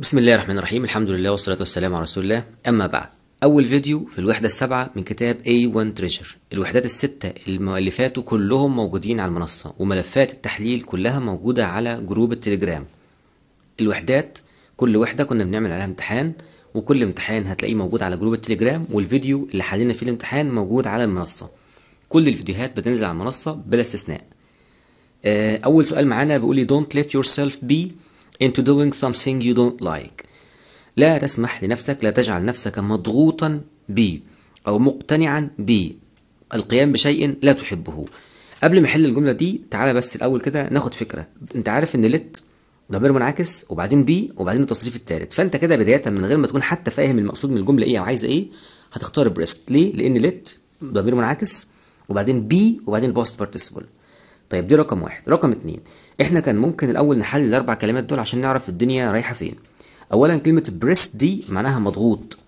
بسم الله الرحمن الرحيم الحمد لله والصلاة والسلام على رسول الله أما بعد أول فيديو في الوحدة السابعة من كتاب A1 Treasure الوحدات الستة اللي مؤلفاته كلهم موجودين على المنصة وملفات التحليل كلها موجودة على جروب التليجرام الوحدات كل وحدة كنا بنعمل عليها امتحان وكل امتحان هتلاقيه موجود على جروب التليجرام والفيديو اللي حللنا فيه الامتحان موجود على المنصة كل الفيديوهات بتنزل على المنصة بلا استثناء آه، أول سؤال معانا بيقول لي don't let yourself be into doing something you don't like لا تسمح لنفسك لا تجعل نفسك مضغوطا ب أو مقتنعا ب القيام بشيء لا تحبه قبل ما احل الجمله دي تعالى بس الاول كده ناخد فكره انت عارف ان لت ضمير منعكس وبعدين بي وبعدين التصريف الثالث فانت كده بدايه من غير ما تكون حتى فاهم المقصود من الجمله ايه او عايزه ايه هتختار بريست ليه لان لت ضمير منعكس وبعدين بي وبعدين بوست بارتيسيبل طيب دي رقم واحد رقم اتنين احنا كان ممكن الاول نحلل الاربع كلمات دول عشان نعرف الدنيا رايحه فين اولا كلمه بريست دي معناها مضغوط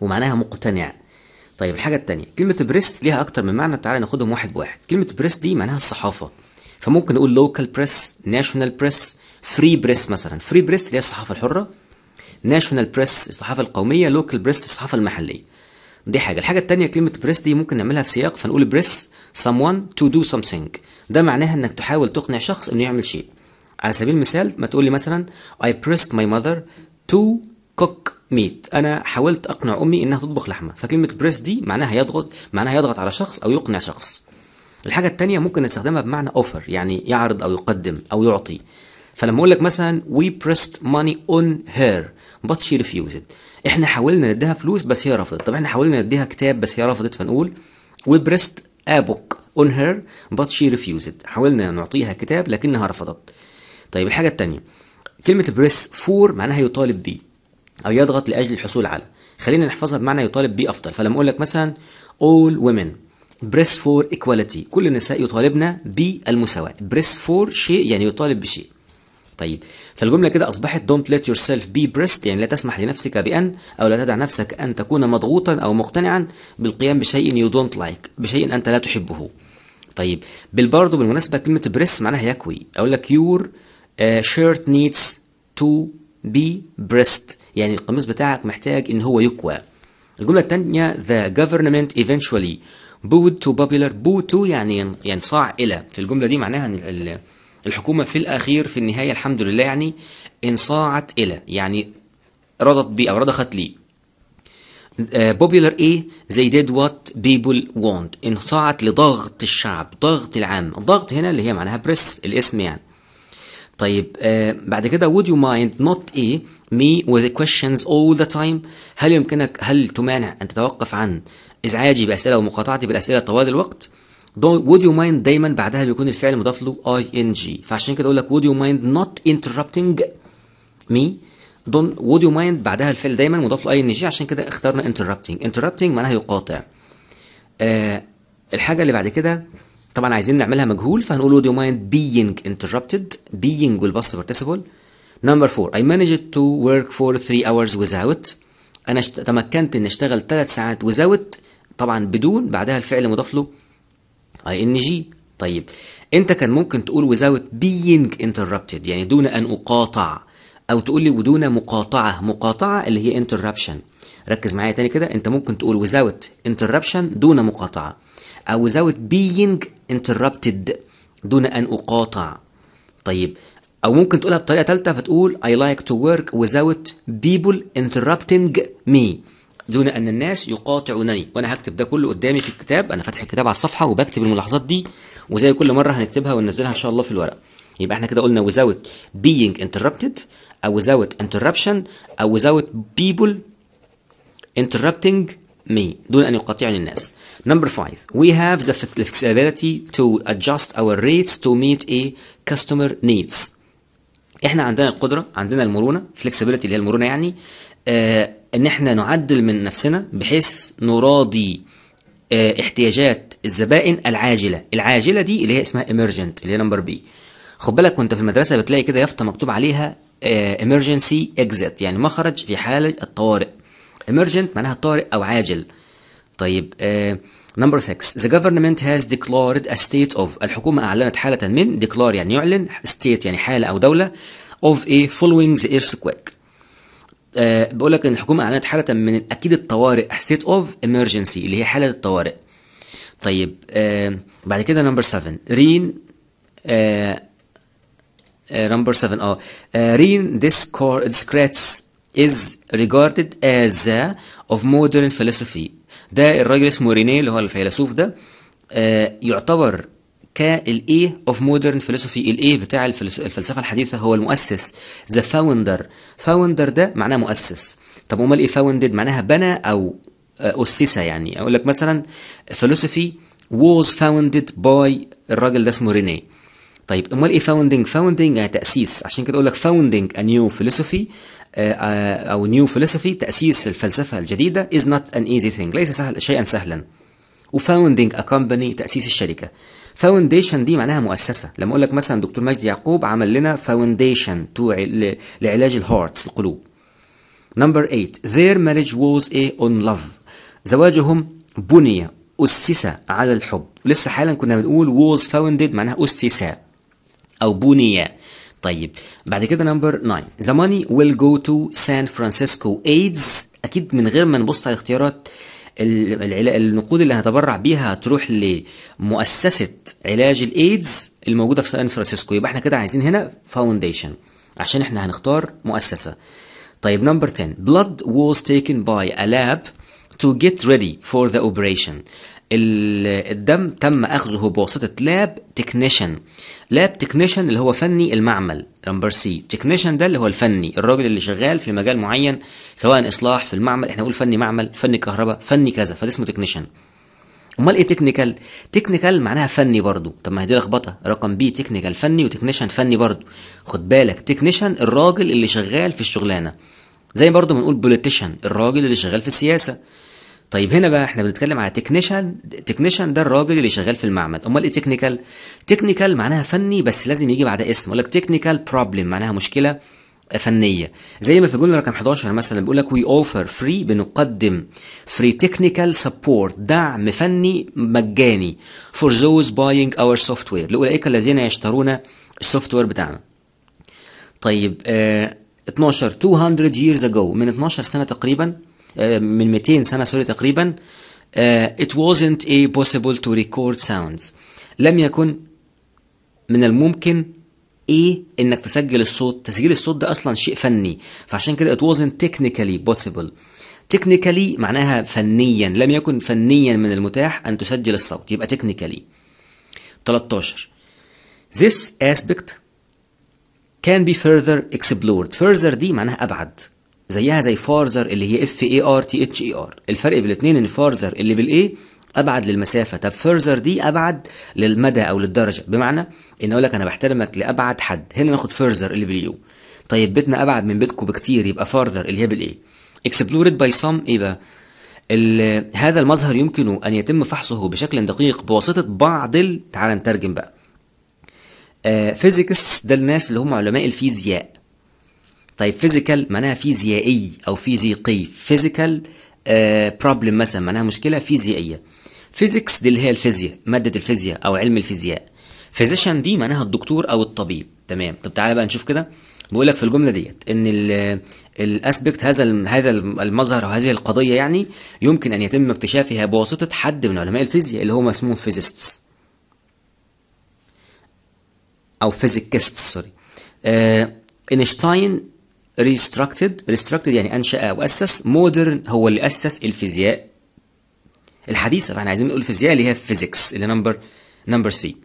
ومعناها مقتنع طيب الحاجه الثانيه كلمه بريست ليها اكتر من معنى تعالى ناخدهم واحد بواحد كلمه بريست دي معناها الصحافه فممكن نقول لوكال بريس ناشونال بريس فري بريس مثلا فري بريس اللي هي الصحافه الحره ناشونال بريس الصحافه القوميه لوكال بريس الصحافه المحليه دي حاجه الحاجه الثانيه كلمه بريس دي ممكن نعملها في سياق فنقول بريس someone تو دو something ده معناها انك تحاول تقنع شخص انه يعمل شيء على سبيل المثال ما تقول لي مثلا I pressed my mother to cook meat انا حاولت اقنع امي انها تطبخ لحمه فكلمه بريس دي معناها يضغط معناها يضغط على شخص او يقنع شخص الحاجه الثانيه ممكن نستخدمها بمعنى اوفر يعني يعرض او يقدم او يعطي فلما اقول لك مثلا we pressed money on her but she ريفيوزد احنا حاولنا نديها فلوس بس هي رفضت طب احنا حاولنا نديها كتاب بس هي رفضت فنقول we pressed a book on her but she refused حاولنا نعطيها كتاب لكنها رفضت طيب الحاجة التانية كلمة بريس فور معناها يطالب بي أو يضغط لأجل الحصول على خلينا نحفظها بمعنى يطالب بي أفضل فلما أقول لك مثلا all women بريس فور ايكواليتي كل النساء يطالبن بالمساواة بريس فور شيء يعني يطالب بشيء طيب فالجمله كده اصبحت don't let yourself be pressed يعني لا تسمح لنفسك بان او لا تدع نفسك ان تكون مضغوطا او مقتنعا بالقيام بشيء you don't like بشيء انت لا تحبه طيب بل بالمناسبه كلمه بريس معناها يكوي اقول لك يور شيرت نيدز تو بي بريست يعني القميص بتاعك محتاج ان هو يكوى الجمله الثانيه the government eventually booed to popular boo to يعني ينصاع يعني الى في الجمله دي معناها ان الحكومة في الأخير في النهاية الحمد لله يعني انصاعت إلى يعني رضت بي أو رضخت لي بوبيلر ايه زي ديد وات بيبل وونت انصاعت لضغط الشعب ضغط العام ضغط هنا اللي هي معناها بريس الاسم يعني طيب آه بعد كده would you mind not ايه me with questions all the time هل يمكنك هل تمانع ان تتوقف عن ازعاجي باسئله ومقاطعتي بالاسئله طوال الوقت would you mind دايما بعدها بيكون الفعل مضاف له ing فعشان كده اقول لك would you mind not interrupting me don't would you mind بعدها الفعل دايما مضاف له ing عشان كده اخترنا interrupting interrupting معناها يقاطع آه الحاجه اللي بعد كده طبعا عايزين نعملها مجهول فهنقول would you mind being interrupted being والبص participle number 4 I managed to work for 3 hours without انا تمكنت ان اشتغل 3 ساعات without طبعا بدون بعدها الفعل مضاف له اي آه، ان جي طيب انت كان ممكن تقول without being interrupted يعني دون ان اقاطع او تقول لي ودون مقاطعه مقاطعه اللي هي interruption ركز معايا تاني كده انت ممكن تقول without interruption دون مقاطعه او without being interrupted دون ان اقاطع طيب او ممكن تقولها بطريقه ثالثه فتقول I like to work without people interrupting me دون أن الناس يقاطعونني وأنا هكتب ده كله قدامي في الكتاب أنا فاتح الكتاب على الصفحة وبكتب الملاحظات دي وزي كل مرة هنكتبها وننزلها إن شاء الله في الورق يبقى احنا كده قلنا without being interrupted أو without interruption أو without people interrupting me دون أن يقاطعني الناس Number five, we have the flexibility to adjust our rates to meet a customer needs. احنا عندنا القدرة عندنا المرونة flexibility اللي هي المرونة يعني آه، ان احنا نعدل من نفسنا بحيث نراضي آه، احتياجات الزبائن العاجله العاجله دي اللي هي اسمها ايمرجنت اللي هي نمبر بي خد بالك وانت في المدرسه بتلاقي كده يافطه مكتوب عليها ايمرجنسي آه، اكزيت يعني مخرج في حاله الطوارئ ايمرجنت معناها طارئ او عاجل طيب نمبر آه، 6 the government has declared a state of الحكومه اعلنت حاله من declare يعني يعلن state يعني حاله او دوله of a following the earthquake آه، بقول لك ان الحكومه اعلنت حاله من اكيد الطوارئ ستيت اوف امرجنسي اللي هي حاله الطوارئ طيب أه بعد كده نمبر 7 رين نمبر آه، 7 آه،, اه رين ديسكراتس is از as از اوف مودرن philosophy ده الراجل اسمه رينيه اللي هو الفيلسوف ده آه يعتبر كالايه اوف مودرن فيلوسوفي الايه بتاع الفلسفه الحديثه هو المؤسس ذا فاوندر فاوندر ده معناه مؤسس طب امال ايه فاوندد معناها بنى او آه، اسس يعني اقول لك مثلا فيلوسوفي was founded by الراجل ده اسمه ريني طيب امال ايه فاوندنج فاوندنج يعني تاسيس عشان كده اقول لك فاوندنج ا نيو فيلوسوفي او نيو فيلوسوفي تاسيس الفلسفه الجديده از نوت ان ايزي ثينج ليس سهل شيئا سهلا وفاوندنج ا كومباني تاسيس الشركه فاونديشن دي معناها مؤسسه لما اقول لك مثلا دكتور مجدي يعقوب عمل لنا فاونديشن تو لعلاج الهارتس القلوب نمبر 8 their marriage was a on love زواجهم بني أسس على الحب لسه حالا كنا بنقول was founded معناها أسس أو بني طيب بعد كده نمبر 9 the money will go to San Francisco AIDS أكيد من غير ما نبص على الاختيارات النقود اللي هتبرع بيها هتروح لمؤسسة علاج الايدز الموجوده في سان فرانسيسكو يبقى احنا كده عايزين هنا فاونديشن عشان احنا هنختار مؤسسه طيب نمبر 10 blood was taken by a lab to get ready for the operation الدم تم اخذه بواسطه لاب تكنيشن لاب تكنيشن اللي هو فني المعمل نمبر سي تكنيشن ده اللي هو الفني الراجل اللي شغال في مجال معين سواء اصلاح في المعمل احنا نقول فني معمل فني كهرباء فني كذا فده اسمه تكنيشن امال ايه تكنيكال تكنيكال معناها فني برضو طب ما هي دي لخبطه رقم بي تكنيكال فني وتكنيشن فني برضو خد بالك تكنيشن الراجل اللي شغال في الشغلانه زي برضو ما بوليتيشن الراجل اللي شغال في السياسه طيب هنا بقى احنا بنتكلم على تكنيشن تكنيشن ده الراجل اللي شغال في المعمل امال ايه تكنيكال تكنيكال معناها فني بس لازم يجي بعد اسم يقول لك تكنيكال بروبلم معناها مشكله فنيه زي ما في الجمله رقم 11 مثلا بيقول لك وي اوفر فري بنقدم فري تكنيكال سبورت دعم فني مجاني فور ذوز باينج اور سوفت وير لاولئك الذين يشترون السوفت وير بتاعنا طيب آه 12 200 years ago من 12 سنه تقريبا آه من 200 سنه سوري تقريبا آه it wasn't a possible to record sounds لم يكن من الممكن ايه انك تسجل الصوت تسجيل الصوت ده اصلا شيء فني فعشان كده it wasn't technically possible technically معناها فنيا لم يكن فنيا من المتاح ان تسجل الصوت يبقى technically 13 This aspect can be further explored further دي معناها ابعد زيها زي فارزر اللي هي اف اي ار تي اتش اي ار الفرق بين الاثنين ان فارزر اللي بالايه ابعد للمسافه طب فرزر دي ابعد للمدى او للدرجه بمعنى ان اقول لك انا بحترمك لابعد حد هنا ناخد فرزر اللي باليو طيب بيتنا ابعد من بيتكم بكتير يبقى فارذر اللي هي بالايه اكسبلورد باي سام ايه بقى هذا المظهر يمكن ان يتم فحصه بشكل دقيق بواسطه بعض ال... تعال نترجم بقى فيزيكس آه، ده الناس اللي هم علماء الفيزياء طيب فيزيكال معناها فيزيائي او فيزيقي فيزيكال آه، بروبلم مثلا معناها مشكله فيزيائيه فيزيكس دي اللي هي الفيزياء ماده الفيزياء او علم الفيزياء فيزيشن دي معناها الدكتور او الطبيب تمام طب تعالى بقى نشوف كده بيقول لك في الجمله ديت ان الاسبكت آه، هذا هذا المظهر او هذه القضيه يعني يمكن ان يتم اكتشافها بواسطه حد من علماء الفيزياء اللي هم اسمهم فيزيستس او فيزيكستس سوري اينشتاين ريستراكتد ريستراكتد يعني انشا واسس مودرن هو اللي اسس الفيزياء الحديثه فاحنا عايزين نقول فيزياء اللي هي فيزيكس اللي نمبر نمبر سي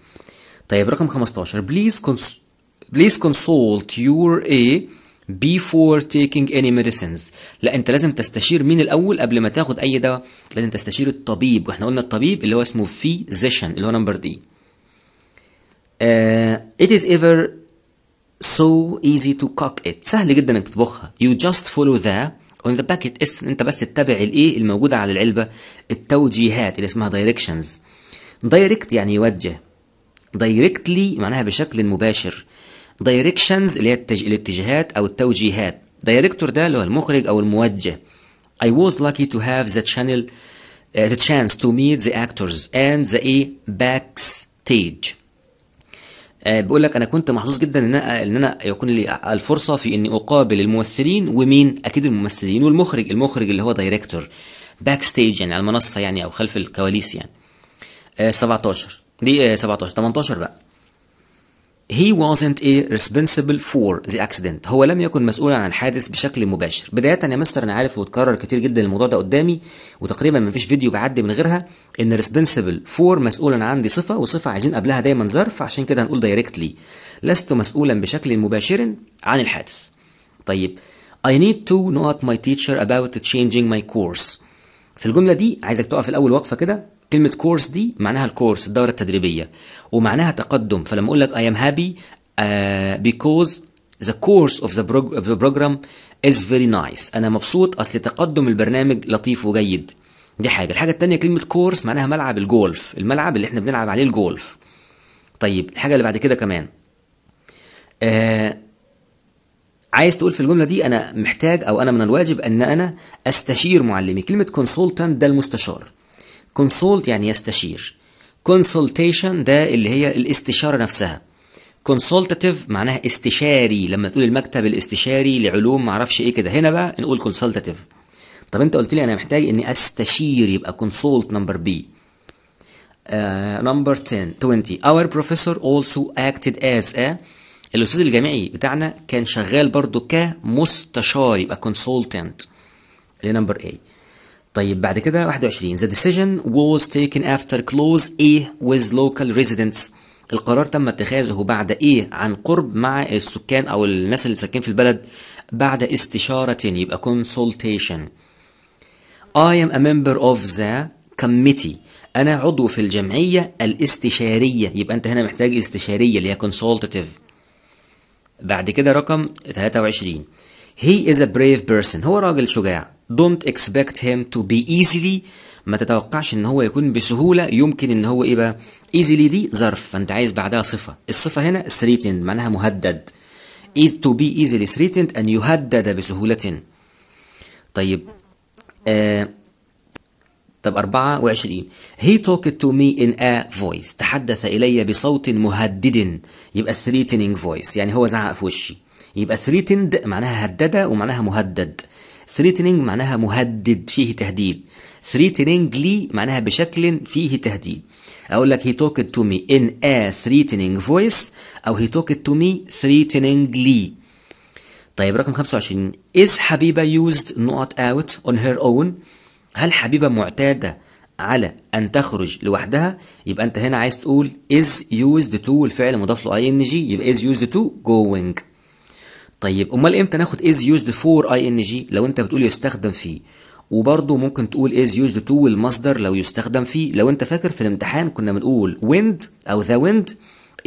طيب رقم 15 بليز بليز كونسولت يور اي before taking any medicines لا انت لازم تستشير مين الاول قبل ما تاخد اي دواء لازم تستشير الطبيب واحنا قلنا الطبيب اللي هو اسمه فيزيشن اللي هو نمبر دي uh, it is ever so easy to ات it سهل جدا انك تطبخها you just follow the وان ذا باكيت اس انت بس تتبع الايه الموجوده على العلبه التوجيهات اللي اسمها دايركشنز دايركت يعني يوجه دايركتلي معناها بشكل مباشر دايركشنز اللي هي التج... الاتجاهات او التوجيهات دايركتور ده اللي هو المخرج او الموجه I was lucky to have the channel uh, the chance to meet the actors and the backstage آه، بيقول لك انا كنت محظوظ جدا ان انا ان انا يكون لي الفرصه في اني اقابل الممثلين ومين اكيد الممثلين والمخرج المخرج اللي هو دايركتور باك ستيج يعني على المنصه يعني او خلف الكواليس يعني 17 آه، دي 17 آه، 18 بقى He wasn't a responsible for the accident. هو لم يكن مسؤولا عن الحادث بشكل مباشر. بداية يا مستر أنا عارف وتكرر كتير جدا الموضوع ده قدامي وتقريبا ما فيش فيديو بعدي من غيرها إن responsible for مسؤولا عندي صفة وصفة عايزين قبلها دايما ظرف عشان كده هنقول directly. لست مسؤولا بشكل مباشر عن الحادث. طيب I need to not my teacher about changing my course. في الجملة دي عايزك تقف الأول وقفة كده كلمة كورس دي معناها الكورس الدورة التدريبية ومعناها تقدم فلما أقول لك I am happy uh, because the course of the, prog the program is very nice أنا مبسوط أصل تقدم البرنامج لطيف وجيد دي حاجة الحاجة التانية كلمة كورس معناها ملعب الجولف الملعب اللي احنا بنلعب عليه الجولف طيب الحاجة اللي بعد كده كمان آه عايز تقول في الجملة دي أنا محتاج أو أنا من الواجب أن أنا أستشير معلمي كلمة كونسلتنت ده المستشار كونسولت يعني يستشير كونسلتيشن ده اللي هي الاستشارة نفسها كونسلتاتيف معناها استشاري لما تقول المكتب الاستشاري لعلوم معرفش ايه كده هنا بقى نقول كونسلتاتيف طب انت قلت لي انا محتاج اني استشير يبقى كونسولت نمبر بي نمبر 10 20 اور بروفيسور اولسو اكتد از ا الاستاذ الجامعي بتاعنا كان شغال برضو كمستشار يبقى كونسلتنت اللي نمبر 8 طيب بعد كده 21 the decision was taken after close A with local residents القرار تم اتخاذه بعد ايه عن قرب مع السكان او الناس اللي ساكنين في البلد بعد استشارة يبقى consultation I am a member of the committee انا عضو في الجمعية الاستشارية يبقى انت هنا محتاج استشارية اللي هي consultative بعد كده رقم 23 He is a brave person هو راجل شجاع Don't expect him to be easily ما تتوقعش ان هو يكون بسهولة يمكن ان هو ايه بقى easily دي ظرف فانت عايز بعدها صفة الصفة هنا threatened معناها مهدد is to be easily threatened أن يهدد بسهولة طيب آه طب 24 He talked to me in a voice تحدث إلي بصوت مهدد يبقى threatening voice يعني هو زعق في وشي يبقى ثريتند معناها هدده ومعناها مهدد ثريتنينج معناها مهدد فيه تهديد threateningly معناها بشكل فيه تهديد اقول لك هي talked تو مي ان ا ثريتنينج فويس او هي talked تو مي threateningly طيب رقم 25 از حبيبه يوزد not اوت اون هير اون هل حبيبه معتاده على ان تخرج لوحدها يبقى انت هنا عايز تقول از يوزد تو الفعل مضاف له اي ان جي يبقى از يوزد تو جوينج طيب امال امتى ناخد is used for جي لو انت بتقول يستخدم فيه وبرضه ممكن تقول is used to المصدر لو يستخدم فيه لو انت فاكر في الامتحان كنا بنقول wind او the wind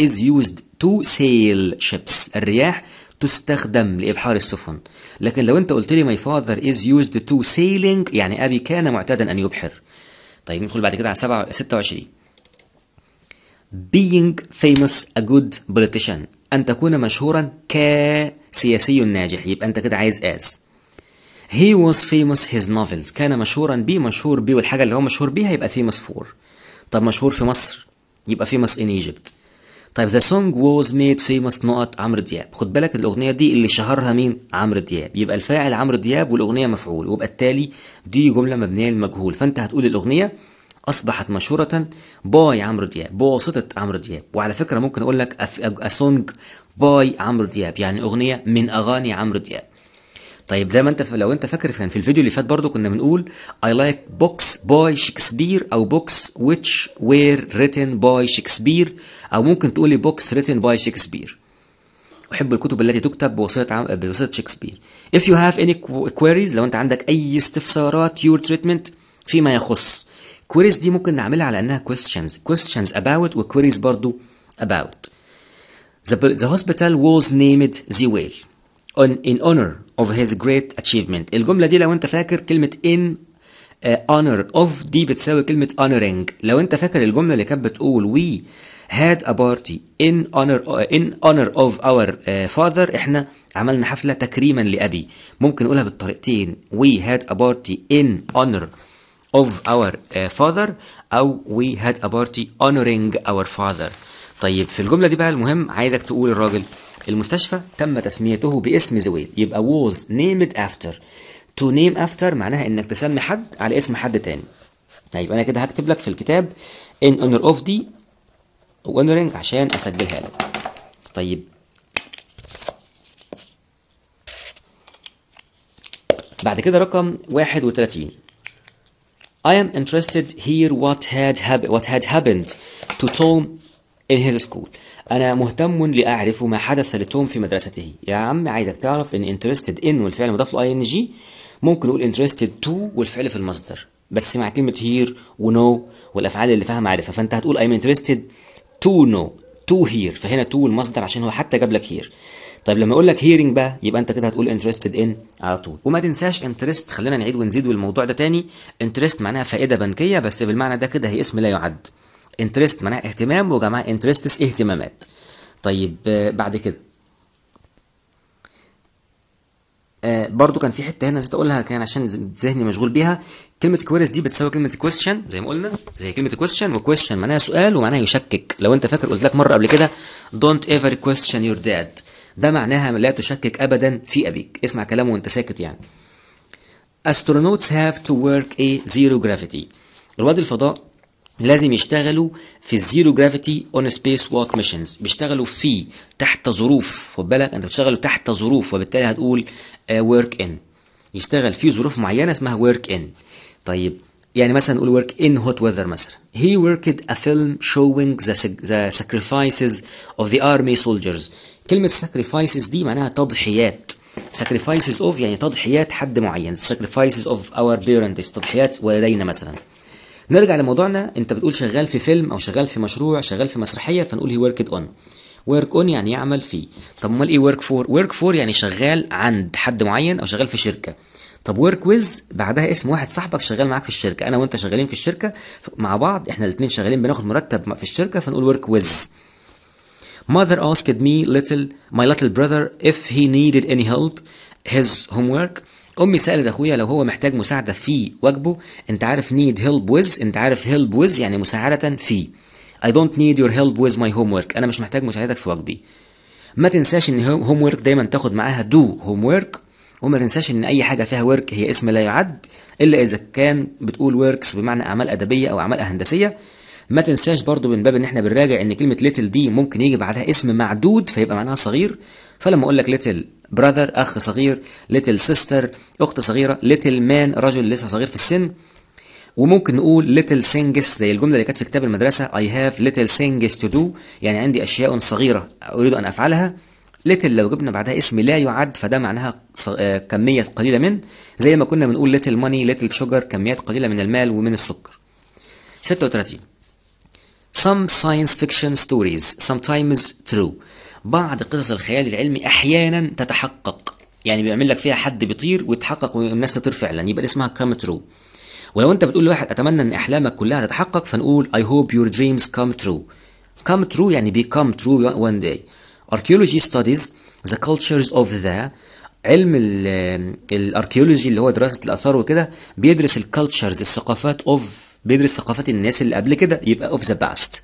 is used to sail ships الرياح تستخدم لإبحار السفن لكن لو انت قلت لي my father is used to sailing يعني أبي كان معتادا أن يبحر طيب ندخل بعد كده على 27 being famous a good politician أن تكون مشهورا كسياسي ناجح يبقى أنت كده عايز as He was famous his novels كان مشهورا بي مشهور بي والحاجة اللي هو مشهور بيها يبقى famous for طب مشهور في مصر يبقى famous in Egypt طيب the song was made famous نقط عمرو دياب خد بالك الأغنية دي اللي شهرها مين عمرو دياب يبقى الفاعل عمرو دياب والأغنية مفعول وبالتالي دي جملة مبنية للمجهول فأنت هتقول الأغنية أصبحت مشهورة باي عمرو دياب بواسطة عمرو دياب وعلى فكرة ممكن أقول لك أسونج باي عمرو دياب يعني أغنية من أغاني عمرو دياب طيب زي ما انت لو انت فاكر كان في الفيديو اللي فات برضو كنا بنقول اي لايك بوكس باي شكسبير او بوكس ويتش وير ريتن باي شكسبير او ممكن تقولي بوكس ريتن باي شكسبير أحب الكتب التي تكتب بواسطة عم... بواسطة شكسبير. If you have any queries لو أنت عندك أي استفسارات your treatment فيما يخص كويريز دي ممكن نعملها على انها questions questions about وكويريز برضو about the, the hospital was named the whale on, in honor of his great achievement الجملة دي لو انت فاكر كلمة in uh, honor of دي بتساوي كلمة honoring لو انت فاكر الجملة اللي كانت بتقول we had a party in honor in honor of our uh, father احنا عملنا حفلة تكريما لأبي ممكن نقولها بالطريقتين we had a party in honor of our eh, father أو we had a party honoring our father طيب في الجملة دي بقى المهم عايزك تقول الراجل المستشفى تم تسميته باسم زويل يبقى was named after to name after معناها انك تسمي حد على اسم حد تاني طيب انا كده هكتب لك في الكتاب in honor of دي honoring عشان اسجلها لك طيب بعد كده رقم 31 I am interested here what had what had happened to Tom in his school. أنا مهتم لأعرف ما حدث لتوم في مدرسته. يا عم عايزك تعرف إن interested in والفعل مضاف له ing ممكن نقول interested to والفعل في المصدر. بس مع كلمة here ونو والأفعال اللي فيها معرفة فأنت هتقول I'm interested to know to here فهنا to المصدر عشان هو حتى جاب لك here. طيب لما اقول لك هيرنج بقى يبقى انت كده هتقول انترستد ان على طول وما تنساش انترست خلينا نعيد ونزيد والموضوع ده تاني انترست معناها فائده بنكيه بس بالمعنى ده كده هي اسم لا يعد انترست معناها اهتمام وجماعه انترستس اهتمامات طيب بعد كده آه، برضو كان في حته هنا نسيت اقولها كان عشان ذهني مشغول بيها كلمه كويرز دي بتساوي كلمه كويستشن زي ما قلنا زي كلمه كويستشن وكويستشن معناها سؤال ومعناها يشكك لو انت فاكر قلت لك مره قبل كده دونت ايفر question يور داد ده معناها لا تشكك أبدا في أبيك اسمع كلامه وانت ساكت يعني astronauts have to work a zero gravity رواد الفضاء لازم يشتغلوا في الزيرو جرافيتي اون سبيس ووك ميشنز بيشتغلوا في تحت ظروف خد بالك انت بتشتغلوا تحت ظروف وبالتالي هتقول ورك آه، ان يشتغل في ظروف معينه اسمها ورك ان طيب يعني مثلا نقول work in hot weather مثلا he worked a film showing the, the sacrifices of the army soldiers كلمة sacrifices دي معناها تضحيات sacrifices of يعني تضحيات حد معين sacrifices of our parents تضحيات والدينا مثلا نرجع لموضوعنا انت بتقول شغال في فيلم او شغال في مشروع شغال في مسرحيه فنقول هي worked on work on يعني يعمل فيه طب امال ايه work for work for يعني شغال عند حد معين او شغال في شركه طب ورك ويز بعدها اسم واحد صاحبك شغال معاك في الشركه انا وانت شغالين في الشركه مع بعض احنا الاثنين شغالين بناخد مرتب في الشركه فنقول ورك ويز mother asked me little my little brother if he needed any help his homework امي سالت اخويا لو هو محتاج مساعده في واجبه انت عارف need help with انت عارف help with يعني مساعده في I don't need your help with my homework انا مش محتاج مساعدتك في واجبي ما تنساش ان homework دايما تاخد معاها do homework وما تنساش ان اي حاجه فيها ورك هي اسم لا يعد الا اذا كان بتقول وركس بمعنى اعمال ادبيه او اعمال هندسيه ما تنساش برضو من باب ان احنا بنراجع ان كلمه ليتل دي ممكن يجي بعدها اسم معدود فيبقى معناها صغير فلما اقول لك ليتل براذر اخ صغير ليتل سيستر اخت صغيره ليتل مان رجل لسه صغير في السن وممكن نقول ليتل سينجس زي الجمله اللي كانت في كتاب المدرسه اي هاف ليتل سينجس تو دو يعني عندي اشياء صغيره اريد ان افعلها ليتل لو جبنا بعدها اسم لا يعد فده معناها آه، كمية قليلة من زي ما كنا بنقول ليتل ماني ليتل شوجر كميات قليلة من المال ومن السكر 36 Some science fiction stories sometimes true بعض قصص الخيال العلمي أحيانا تتحقق يعني بيعمل لك فيها حد بيطير ويتحقق والناس تطير فعلا يبقى اسمها كام ترو ولو انت بتقول لواحد اتمنى ان احلامك كلها تتحقق فنقول I hope your dreams come true come true يعني become true one day Archaeology studies the cultures of the علم الاركيولوجي اللي هو دراسه الاثار وكده بيدرس الكالتشرز الثقافات اوف بيدرس ثقافات الناس اللي قبل كده يبقى اوف ذا باست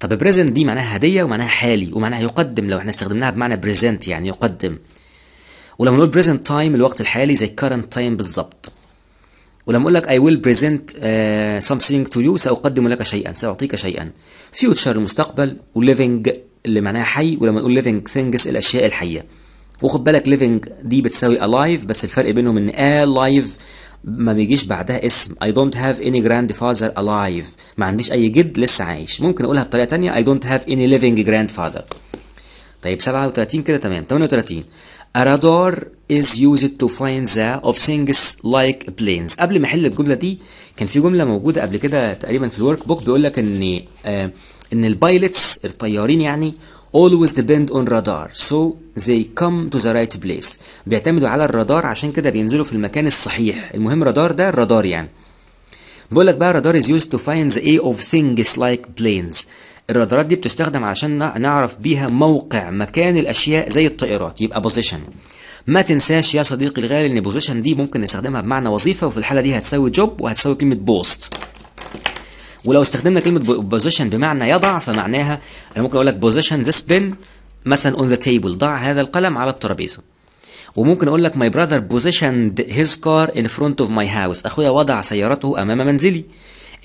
طب بريزنت دي معناها هديه ومعناها حالي ومعناها يقدم لو احنا استخدمناها بمعنى بريزنت يعني يقدم ولما نقول بريزنت تايم الوقت الحالي زي كارنت تايم بالظبط ولما اقول لك اي ويل بريزنت something تو يو ساقدم لك شيئا ساعطيك شيئا فيوتشر المستقبل وليفنج اللي معناها حي ولما نقول living things الاشياء الحيه وخد بالك living دي بتساوي alive بس الفرق بينهم ان alive ما بيجيش بعدها اسم I don't have any grandfather alive ما عنديش أي جد لسه عايش ممكن أقولها بطريقة تانية I don't have any living grandfather طيب 37 كده تمام 38 A radar is used to find the of things like planes قبل ما أحل الجملة دي كان في جملة موجودة قبل كده تقريبا في الورك بوك بيقول لك إن آه ان البايلتس الطيارين يعني always depend on radar so they come to the right place بيعتمدوا على الرادار عشان كده بينزلوا في المكان الصحيح المهم رادار ده الرادار يعني بقول لك بقى الرادار is used to find the A of things like planes الرادارات دي بتستخدم عشان نعرف بيها موقع مكان الاشياء زي الطائرات يبقى position ما تنساش يا صديقي الغالي ان بوزيشن دي ممكن نستخدمها بمعنى وظيفه وفي الحاله دي هتساوي جوب وهتساوي كلمه بوست ولو استخدمنا كلمه بوزيشن بمعنى يضع فمعناها انا ممكن اقول لك بوزيشن ذيس بن مثلا اون ذا تيبل ضع هذا القلم على الترابيزه وممكن اقول لك ماي براذر بوزيشن هيز كار ان فرونت اوف ماي هاوس اخويا وضع سيارته امام منزلي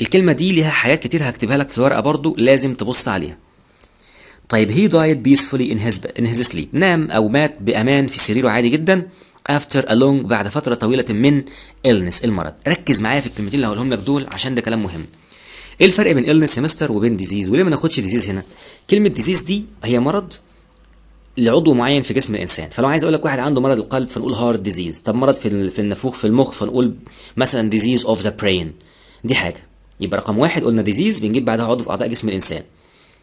الكلمه دي ليها حاجات كتير هكتبها لك في ورقة برضو لازم تبص عليها طيب هي دايت بيسفولي ان هيز ان هيز سليب نام او مات بامان في سريره عادي جدا افتر a long بعد فتره طويله من illness المرض ركز معايا في الكلمتين اللي هقولهم لك دول عشان ده كلام مهم ايه الفرق بين illness يا مستر وبين disease وليه ما ناخدش disease هنا كلمه disease دي هي مرض لعضو معين في جسم الانسان فلو عايز اقول لك واحد عنده مرض القلب فنقول هارد ديزيز طب مرض في في النافوخ في المخ فنقول مثلا ديزيز اوف ذا برين دي حاجه يبقى رقم واحد قلنا ديزيز بنجيب بعدها عضو في اعضاء جسم الانسان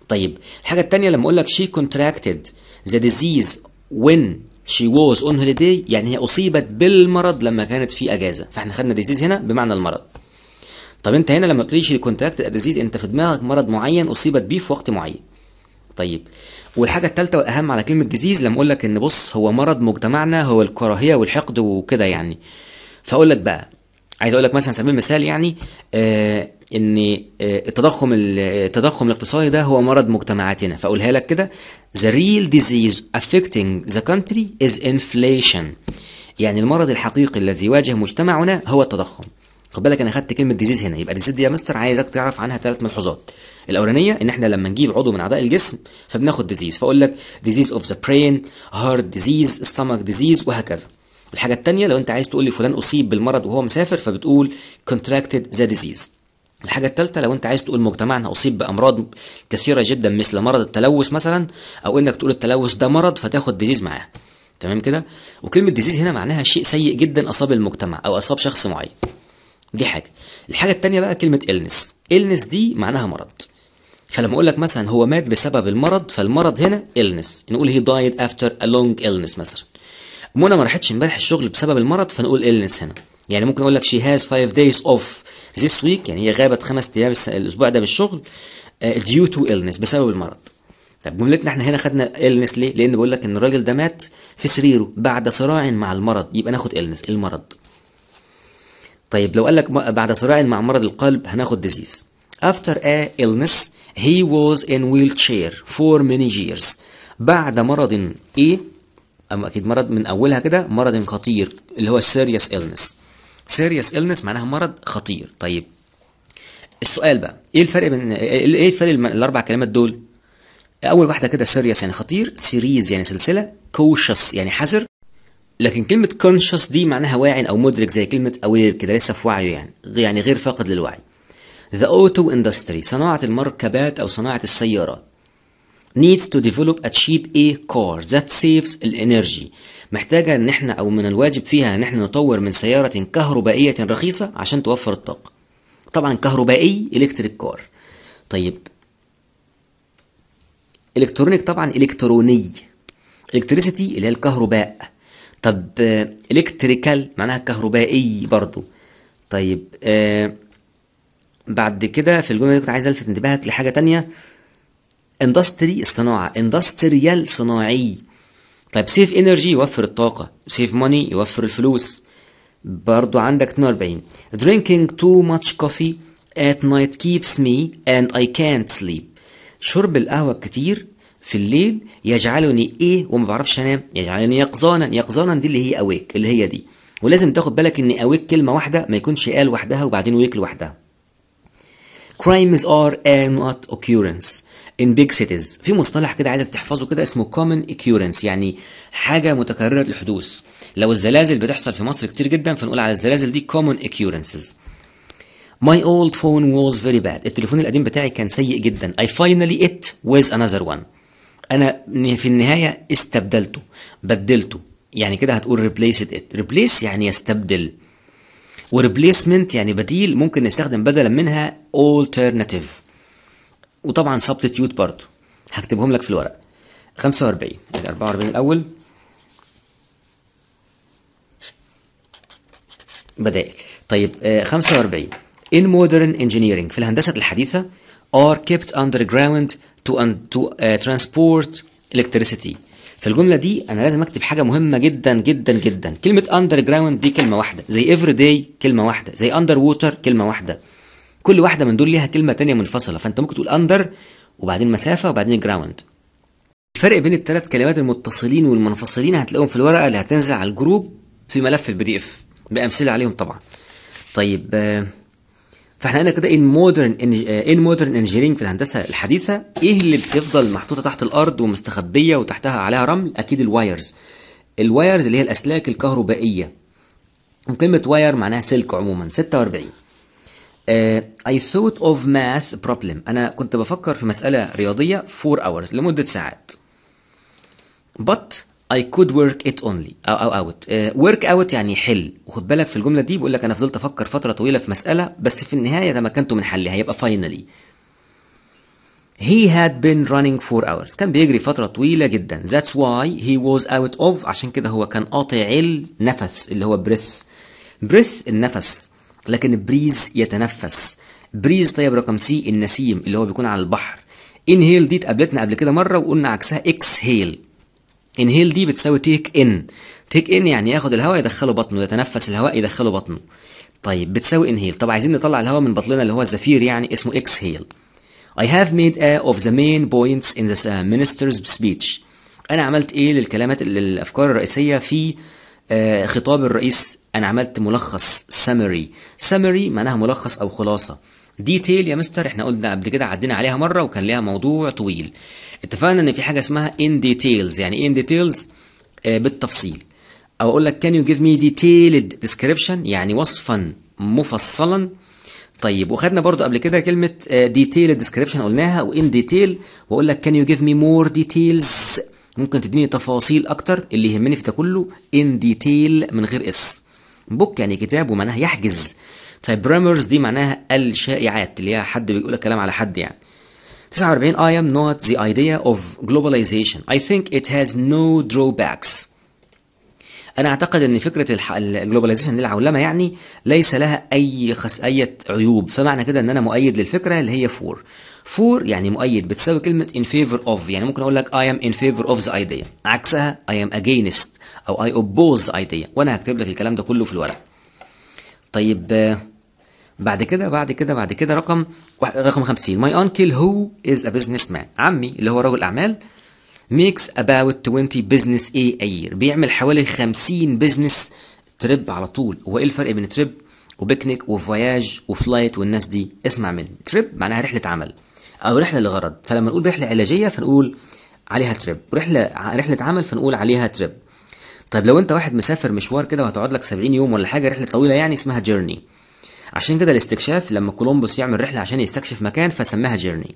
طيب الحاجه الثانيه لما اقول لك شي كونتراكتد ذا ديزيز وين شي ووز اون هوليداي يعني هي اصيبت بالمرض لما كانت في اجازه فاحنا خدنا ديزيز هنا بمعنى المرض طب انت هنا لما بتيجي الكونتراكتد ديزيز انت في دماغك مرض معين اصيبت بيه في وقت معين طيب والحاجه الثالثه والاهم على كلمه ديزيز لما اقول لك ان بص هو مرض مجتمعنا هو الكراهيه والحقد وكده يعني فاقول لك بقى عايز اقول لك مثلا على سبيل المثال يعني آه ان آه التضخم التضخم الاقتصادي ده هو مرض مجتمعاتنا فاقولها لك كده the real disease affecting the country is inflation يعني المرض الحقيقي الذي يواجه مجتمعنا هو التضخم خد بالك انا خدت كلمه ديزيز هنا يبقى ديزيز دي يا مستر عايزك تعرف عنها ثلاث ملحوظات الاولانيه ان احنا لما نجيب عضو من اعضاء الجسم فبناخد ديزيز فاقول لك ديزيز اوف ذا برين هارت ديزيز ستمك ديزيز وهكذا الحاجه الثانيه لو انت عايز تقول لي فلان اصيب بالمرض وهو مسافر فبتقول كونتراكتد ذا ديزيز الحاجة الثالثة لو أنت عايز تقول مجتمعنا أصيب بأمراض كثيرة جدا مثل مرض التلوث مثلا أو إنك تقول التلوث ده مرض فتاخد ديزيز معاه تمام كده وكلمة ديزيز هنا معناها شيء سيء جدا أصاب المجتمع أو أصاب شخص معين دي حاجه الحاجه التانية بقى كلمه إلنس إلنس دي معناها مرض فلما اقول لك مثلا هو مات بسبب المرض فالمرض هنا إلنس نقول هي دايت أفتر a لونج إلنس مثلا منى ما راحتش امبارح الشغل بسبب المرض فنقول إلنس هنا يعني ممكن اقول لك she has five days off this week يعني هي غابت خمس ايام الاسبوع ده من الشغل آه، due to illness بسبب المرض طب جملتنا احنا هنا خدنا إلنس ليه؟ لان بقول لك ان الراجل ده مات في سريره بعد صراع مع المرض يبقى ناخد إلنس المرض طيب لو قال لك بعد صراع مع مرض القلب هناخد ديزيز after a illness he was in wheelchair for many years بعد مرض ايه أما أكيد مرض من أولها كده مرض خطير اللي هو serious illness serious illness معناها مرض خطير طيب السؤال بقى ايه الفرق بين ايه الفرق بين الاربع كلمات دول اول واحده كده سيريس يعني خطير سيريز يعني سلسله كوشس يعني حذر لكن كلمة كونشس دي معناها واعي أو مدرك زي كلمة أوير كده لسه في وعيه يعني يعني غير فاقد للوعي. The auto industry صناعة المركبات أو صناعة السيارات needs to develop a cheap a car that saves energy محتاجة إن إحنا أو من الواجب فيها إن إحنا نطور من سيارة كهربائية رخيصة عشان توفر الطاقة. طبعا كهربائي إلكتريك كار. طيب إلكترونيك طبعا إلكتروني. إلكتريسيتي اللي هي الكهرباء طب الكتريكال آه، معناها كهربائي برضو طيب آه، بعد كده في الجمله دي كنت عايز الفت انتباهك لحاجه تانية اندستري الصناعه اندستريال صناعي طيب سيف انرجي يوفر الطاقه سيف ماني يوفر الفلوس برضو عندك 42 drinking too much coffee at night keeps me and I can't sleep شرب القهوه كتير في الليل يجعلني ايه وما بعرفش انام يجعلني يقظانا يقظانا دي اللي هي اويك اللي هي دي ولازم تاخد بالك ان اويك كلمه واحده ما يكونش قال وحدها وبعدين ويك لوحدها crimes are not occurrence in big cities في مصطلح كده عايزك تحفظه كده اسمه common occurrence يعني حاجة متكررة الحدوث لو الزلازل بتحصل في مصر كتير جدا فنقول على الزلازل دي common occurrences My old phone was very bad التليفون القديم بتاعي كان سيء جدا I finally it with another one انا في النهايه استبدلته بدلته يعني كده هتقول ريبليس ات ريبليس يعني يستبدل وريبليسمنت يعني بديل ممكن نستخدم بدلا منها اولترناتيف وطبعا سبتيتيوت برضه هكتبهم لك في الورق 45 ال 44 الاول بدائل طيب آه 45 in modern engineering في الهندسة الحديثة are kept underground to, to uh, transport electricity في الجملة دي أنا لازم أكتب حاجة مهمة جدا جدا جدا كلمة underground دي كلمة واحدة زي everyday كلمة واحدة زي underwater كلمة واحدة كل واحدة من دول ليها كلمة تانية منفصلة فأنت ممكن تقول under وبعدين مسافة وبعدين ground الفرق بين الثلاث كلمات المتصلين والمنفصلين هتلاقوهم في الورقة اللي هتنزل على الجروب في ملف البي دي اف بأمثلة عليهم طبعا طيب آه، فاحنا قلنا كده ان مودرن ان مودرن انجيرنج في الهندسه الحديثه ايه اللي بتفضل محطوطه تحت الارض ومستخبيه وتحتها عليها رمل اكيد الوايرز الوايرز اللي هي الاسلاك الكهربائيه وكلمه واير معناها سلك عموما 46 اي سوت اوف ماث بروبلم انا كنت بفكر في مساله رياضيه 4 اورز لمده ساعات but I could work it only أو أو out uh, work out يعني حل وخد بالك في الجملة دي بيقول لك أنا فضلت أفكر فترة طويلة في مسألة بس في النهاية تمكنت من حلها هيبقى finally He had been running for hours كان بيجري فترة طويلة جدا That's why he was out of عشان كده هو كان قاطع النفس اللي هو breath breath النفس لكن بريز يتنفس بريز طيب رقم سي النسيم اللي هو بيكون على البحر inhale دي اتقابلتنا قبل كده مرة وقلنا عكسها exhale انهيل دي بتساوي تيك ان تيك ان يعني ياخد الهواء يدخله بطنه يتنفس الهواء يدخله بطنه طيب بتساوي انهيل طب عايزين نطلع الهواء من بطننا اللي هو الزفير يعني اسمه اكس هيل I have made a of the main points in the uh, minister's speech انا عملت ايه للكلمات للافكار الرئيسيه في آه، خطاب الرئيس انا عملت ملخص summary summary معناها ملخص او خلاصه ديتيل يا مستر احنا قلنا قبل كده عدينا عليها مره وكان ليها موضوع طويل اتفقنا ان في حاجه اسمها in details يعني ايه in details آه، بالتفصيل او اقول لك can you give me detailed description يعني وصفا مفصلا طيب وخدنا برضو قبل كده كلمه آه، detailed description قلناها وان ديتيل واقول لك can you give me more details ممكن تديني تفاصيل اكتر اللي يهمني في ده كله ان ديتيل من غير اس بوك يعني كتاب ومعناها يحجز طيب برامرز دي معناها الشائعات اللي هي حد بيقول لك كلام على حد يعني 49 I am not the idea of globalization I think it has no drawbacks انا اعتقد ان فكره الجلوباليزيشن للعولمه يعني ليس لها اي خس... اي عيوب فمعنى كده ان انا مؤيد للفكره اللي هي فور فور يعني مؤيد بتساوي كلمه in favor of يعني ممكن اقول لك I am in favor of the idea عكسها I am against او I oppose the idea وانا هكتب لك الكلام ده كله في الورق طيب بعد كده بعد كده بعد كده رقم رقم 50 ماي انكل هو از ا بزنس مان عمي اللي هو رجل اعمال ميكس اباوت 20 بزنس اي اير بيعمل حوالي 50 بزنس تريب على طول هو ايه الفرق بين تريب وبيكنيك وفواياج وفلايت والناس دي اسمع مني تريب معناها رحله عمل او رحله لغرض فلما نقول رحله علاجيه فنقول عليها تريب رحله رحله عمل فنقول عليها تريب طيب لو انت واحد مسافر مشوار كده وهتقعد لك 70 يوم ولا حاجه رحله طويله يعني اسمها جيرني عشان كده الاستكشاف لما كولومبوس يعمل رحله عشان يستكشف مكان فسماها جيرني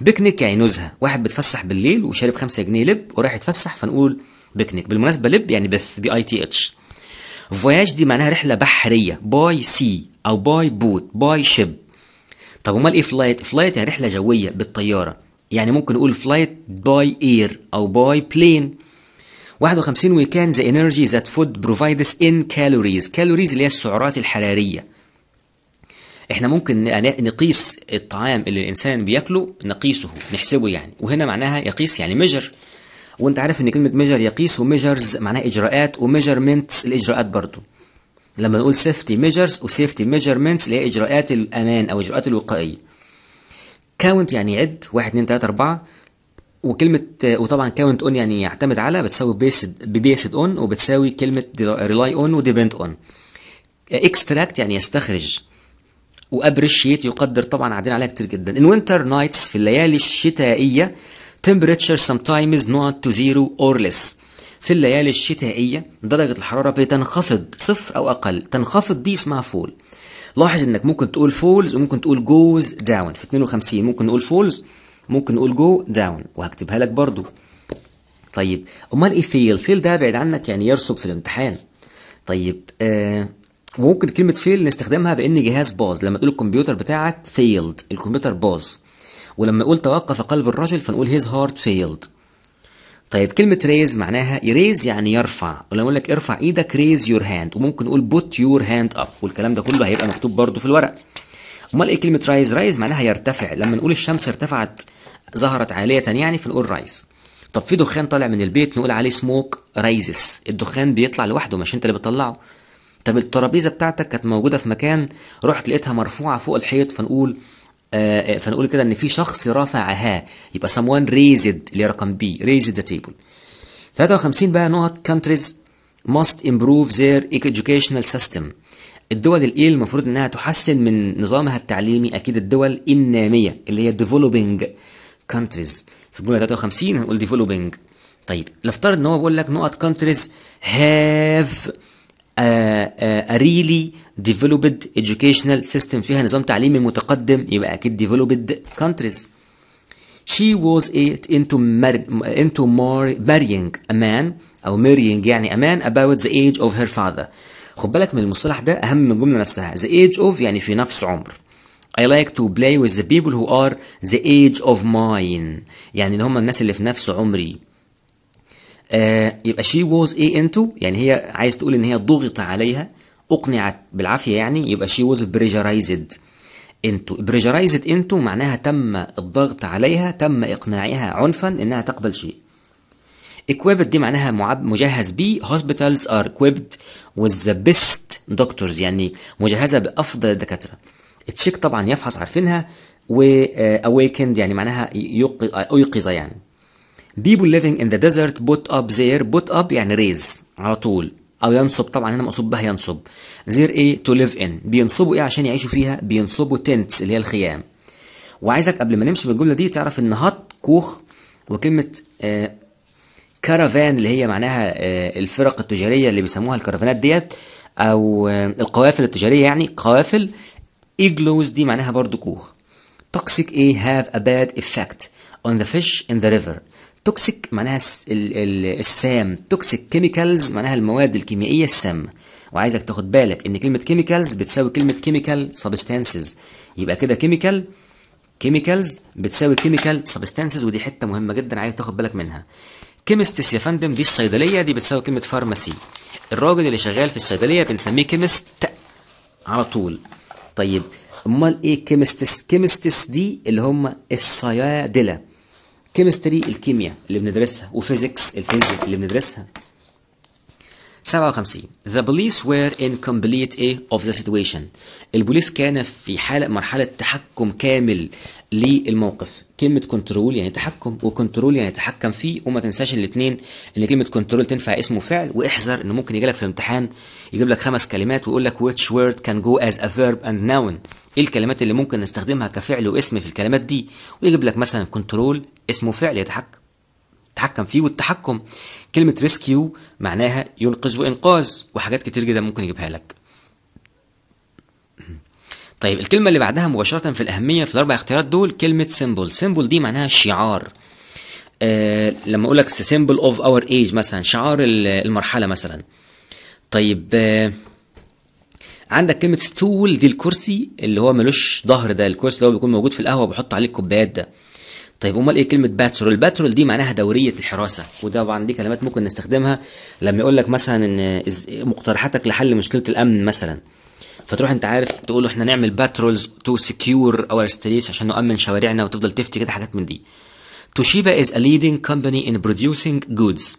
بيكنيك يعني نزهه واحد بيتفسح بالليل وشارب 5 جنيه لب ورايح يتفسح فنقول بيكنيك بالمناسبه لب يعني بث بي اي تي اتش فواياج دي معناها رحله بحريه باي سي او باي بوت باي شيب طب امال ايه فلايت فلايت يعني رحله جويه بالطياره يعني ممكن نقول فلايت باي اير او باي بلين 51 وي كان ذا انرجي ذات فود بروفايدس ان كالوريز كالوريز اللي هي السعرات الحراريه احنا ممكن يعني نقيس الطعام اللي الانسان بياكله نقيسه نحسبه يعني وهنا معناها يقيس يعني ميجر وانت عارف ان كلمه ميجر يقيس وميجرز معناها اجراءات وميجرمنتس الاجراءات برضو لما نقول سيفتي ميجرز وسيفتي ميجرمنتس اللي هي اجراءات الامان او اجراءات الوقائيه كاونت يعني عد 1 2 3 4 وكلمة وطبعا كاونت اون يعني يعتمد على بتساوي بيسد بيسد اون وبتساوي كلمة ريلاي اون وديبند اون اكستراكت يعني يستخرج وابريشيت يقدر طبعا عدينا عليها كتير جدا ان وينتر نايتس في الليالي الشتائيه سام تايمز نوت تو زيرو اور ليس في الليالي الشتائيه درجه الحراره بتنخفض صفر او اقل تنخفض دي اسمها فول لاحظ انك ممكن تقول فولز وممكن تقول جوز داون في 52 ممكن نقول فولز ممكن نقول جو داون وهكتبها لك برضو طيب امال ايه فيل فيل ده بعيد عنك يعني يرسب في الامتحان طيب آه وممكن كلمة فيل نستخدمها بإن جهاز باظ لما تقول الكمبيوتر بتاعك فيلد الكمبيوتر باظ ولما اقول توقف قلب الرجل فنقول هيز هارت فيلد طيب كلمة ريز معناها يريز يعني يرفع ولما اقول لك ارفع ايدك ريز يور هاند وممكن نقول بوت يور هاند اب والكلام ده كله هيبقى مكتوب برده في الورق امال ايه كلمة رايز رايز معناها يرتفع لما نقول الشمس ارتفعت ظهرت عالية يعني فنقول رايز طب في دخان طالع من البيت نقول عليه سموك رايزس الدخان بيطلع لوحده مش انت اللي بتطلعه طب الترابيزه بتاعتك كانت موجوده في مكان رحت لقيتها مرفوعه فوق الحيط فنقول آه, آه، فنقول كده ان في شخص رفعها يبقى سموان ريزد اللي رقم بي ريزد ذا تيبل 53 بقى نقط كانتريز ماست امبروف ذير educational سيستم الدول الايه المفروض انها تحسن من نظامها التعليمي اكيد الدول الناميه اللي هي ديفلوبينج كانتريز في الجمله 53 هنقول ديفلوبينج طيب نفترض ان هو بيقول لك نقط كانتريز هاف ريلي آه، ديفلوبد آه، educational سيستم فيها نظام تعليمي متقدم يبقى اكيد ديفلوبد كانتريز she was it into انتو into mar marrying a man او marrying يعني a man about the age of her father خد بالك من المصطلح ده اهم من الجمله نفسها the age of يعني في نفس عمر I like to play with the people who are the age of mine يعني اللي هم الناس اللي في نفس عمري آه، يبقى شي was a into يعني هي عايز تقول ان هي ضغط عليها اقنعت بالعافيه يعني يبقى شي was pressurized into pressurized into معناها تم الضغط عليها تم اقناعها عنفا انها تقبل شيء equipped دي معناها مجهز بيه hospitals are equipped with the best doctors يعني مجهزه بافضل الدكاتره تشيك طبعا يفحص عارفينها و آه، awakened يعني معناها يوقظ يعني people living in the desert put up their put up يعني raise على طول او ينصب طبعا هنا مقصود بها ينصب زير ايه تو ليف ان بينصبوا ايه عشان يعيشوا فيها بينصبوا تنتس اللي هي الخيام وعايزك قبل ما نمشي بالجمله دي تعرف ان هات كوخ وكلمه آه اللي هي معناها آه الفرق التجاريه اللي بيسموها الكرفانات ديت او آه القوافل التجاريه يعني قوافل ايجلوز دي معناها برضو كوخ توكسيك ايه هاف ا باد effect on the fish in the river توكسيك معناها السام توكسيك كيميكالز معناها المواد الكيميائيه السامه وعايزك تاخد بالك ان كلمه كيميكالز بتساوي كلمه كيميكال سبستانسز يبقى كده كيميكال كيميكالز بتساوي كيميكال سبستانسز ودي حته مهمه جدا عايز تاخد بالك منها كيمستس يا فندم دي الصيدليه دي بتساوي كلمه فارماسي الراجل اللي شغال في الصيدليه بنسميه كيمست على طول طيب امال ايه كيمستس كيمستس دي اللي هم الصيادله كيمستري الكيمياء اللي بندرسها وفيزيكس الفيزياء اللي بندرسها 57 The police were in complete A eh, of the situation البوليس كان في حالة مرحلة تحكم كامل للموقف كلمة كنترول يعني تحكم وكنترول يعني تحكم فيه وما تنساش الاثنين ان كلمة كنترول تنفع اسم وفعل واحذر انه ممكن يجي لك في الامتحان يجيب لك خمس كلمات ويقول لك which word can go as a verb and noun ايه الكلمات اللي ممكن نستخدمها كفعل واسم في الكلمات دي ويجيب لك مثلا كنترول اسمه فعل يتحكم تحكم فيه والتحكم كلمة ريسكيو معناها ينقذ وإنقاذ وحاجات كتير جدا ممكن يجيبها لك طيب الكلمة اللي بعدها مباشرة في الأهمية في الأربع اختيارات دول كلمة سيمبل سيمبل دي معناها شعار آه لما أقول لك سيمبل أوف أور إيج مثلا شعار المرحلة مثلا طيب آه عندك كلمة ستول دي الكرسي اللي هو ملوش ظهر ده الكرسي اللي هو بيكون موجود في القهوة بحط عليه الكوبايات ده طيب امال ايه كلمه باترول الباترول دي معناها دوريه الحراسه وده طبعا دي كلمات ممكن نستخدمها لما يقول لك مثلا ان مقترحاتك لحل مشكله الامن مثلا فتروح انت عارف تقول احنا نعمل باترولز تو سكيور اور ستريتس عشان نؤمن شوارعنا وتفضل تفتي كده حاجات من دي توشيبا از ا ليدنج كومباني ان producing جودز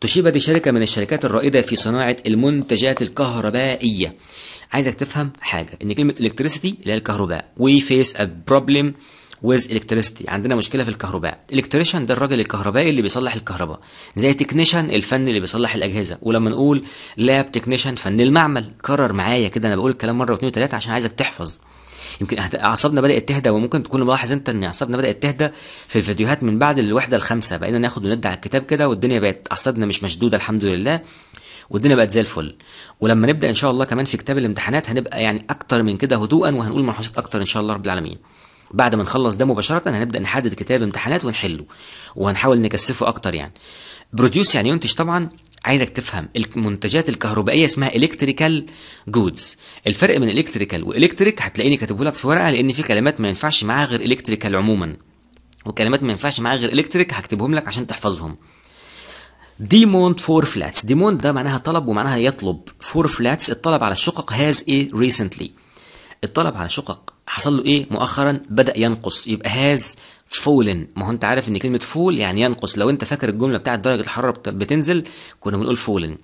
توشيبا دي شركه من الشركات الرائده في صناعه المنتجات الكهربائيه عايزك تفهم حاجه ان كلمه الكتريسيتي اللي هي الكهرباء وي فيس ا بروبلم ويز الكتريستي عندنا مشكله في الكهرباء الكتريشن ده الراجل الكهربائي اللي بيصلح الكهرباء زي تكنيشن الفن اللي بيصلح الاجهزه ولما نقول لاب تكنيشن فن المعمل كرر معايا كده انا بقول الكلام مره واثنين وثلاثه عشان عايزك تحفظ يمكن اعصابنا بدات تهدى وممكن تكون ملاحظ انت ان اعصابنا بدات تهدى في الفيديوهات من بعد الوحده الخامسه بقينا ناخد وندع على الكتاب كده والدنيا بقت اعصابنا مش مشدوده الحمد لله والدنيا بقت زي الفل ولما نبدا ان شاء الله كمان في كتاب الامتحانات هنبقى يعني اكتر من كده هدوءا وهنقول ملحوظات اكتر ان شاء الله رب العالمين بعد ما نخلص ده مباشره هنبدا نحدد كتاب امتحانات ونحله وهنحاول نكثفه اكتر يعني بروديوس يعني ينتج طبعا عايزك تفهم المنتجات الكهربائيه اسمها الكتريكال جودز الفرق بين الكتريكال والكتريك هتلاقيني كاتبه لك في ورقه لان في كلمات ما ينفعش معاها غير الكتريكال عموما وكلمات ما ينفعش معاها غير الكتريك هكتبهم لك عشان تحفظهم ديموند فور فلاتس ديموند ده معناها طلب ومعناها يطلب فور فلاتس الطلب على الشقق هاز ايه ريسنتلي الطلب على شقق حصل له ايه مؤخرا بدا ينقص يبقى هاز فولن ما هو انت عارف ان كلمه فول يعني ينقص لو انت فاكر الجمله بتاعت درجه الحراره بتنزل كنا بنقول فولن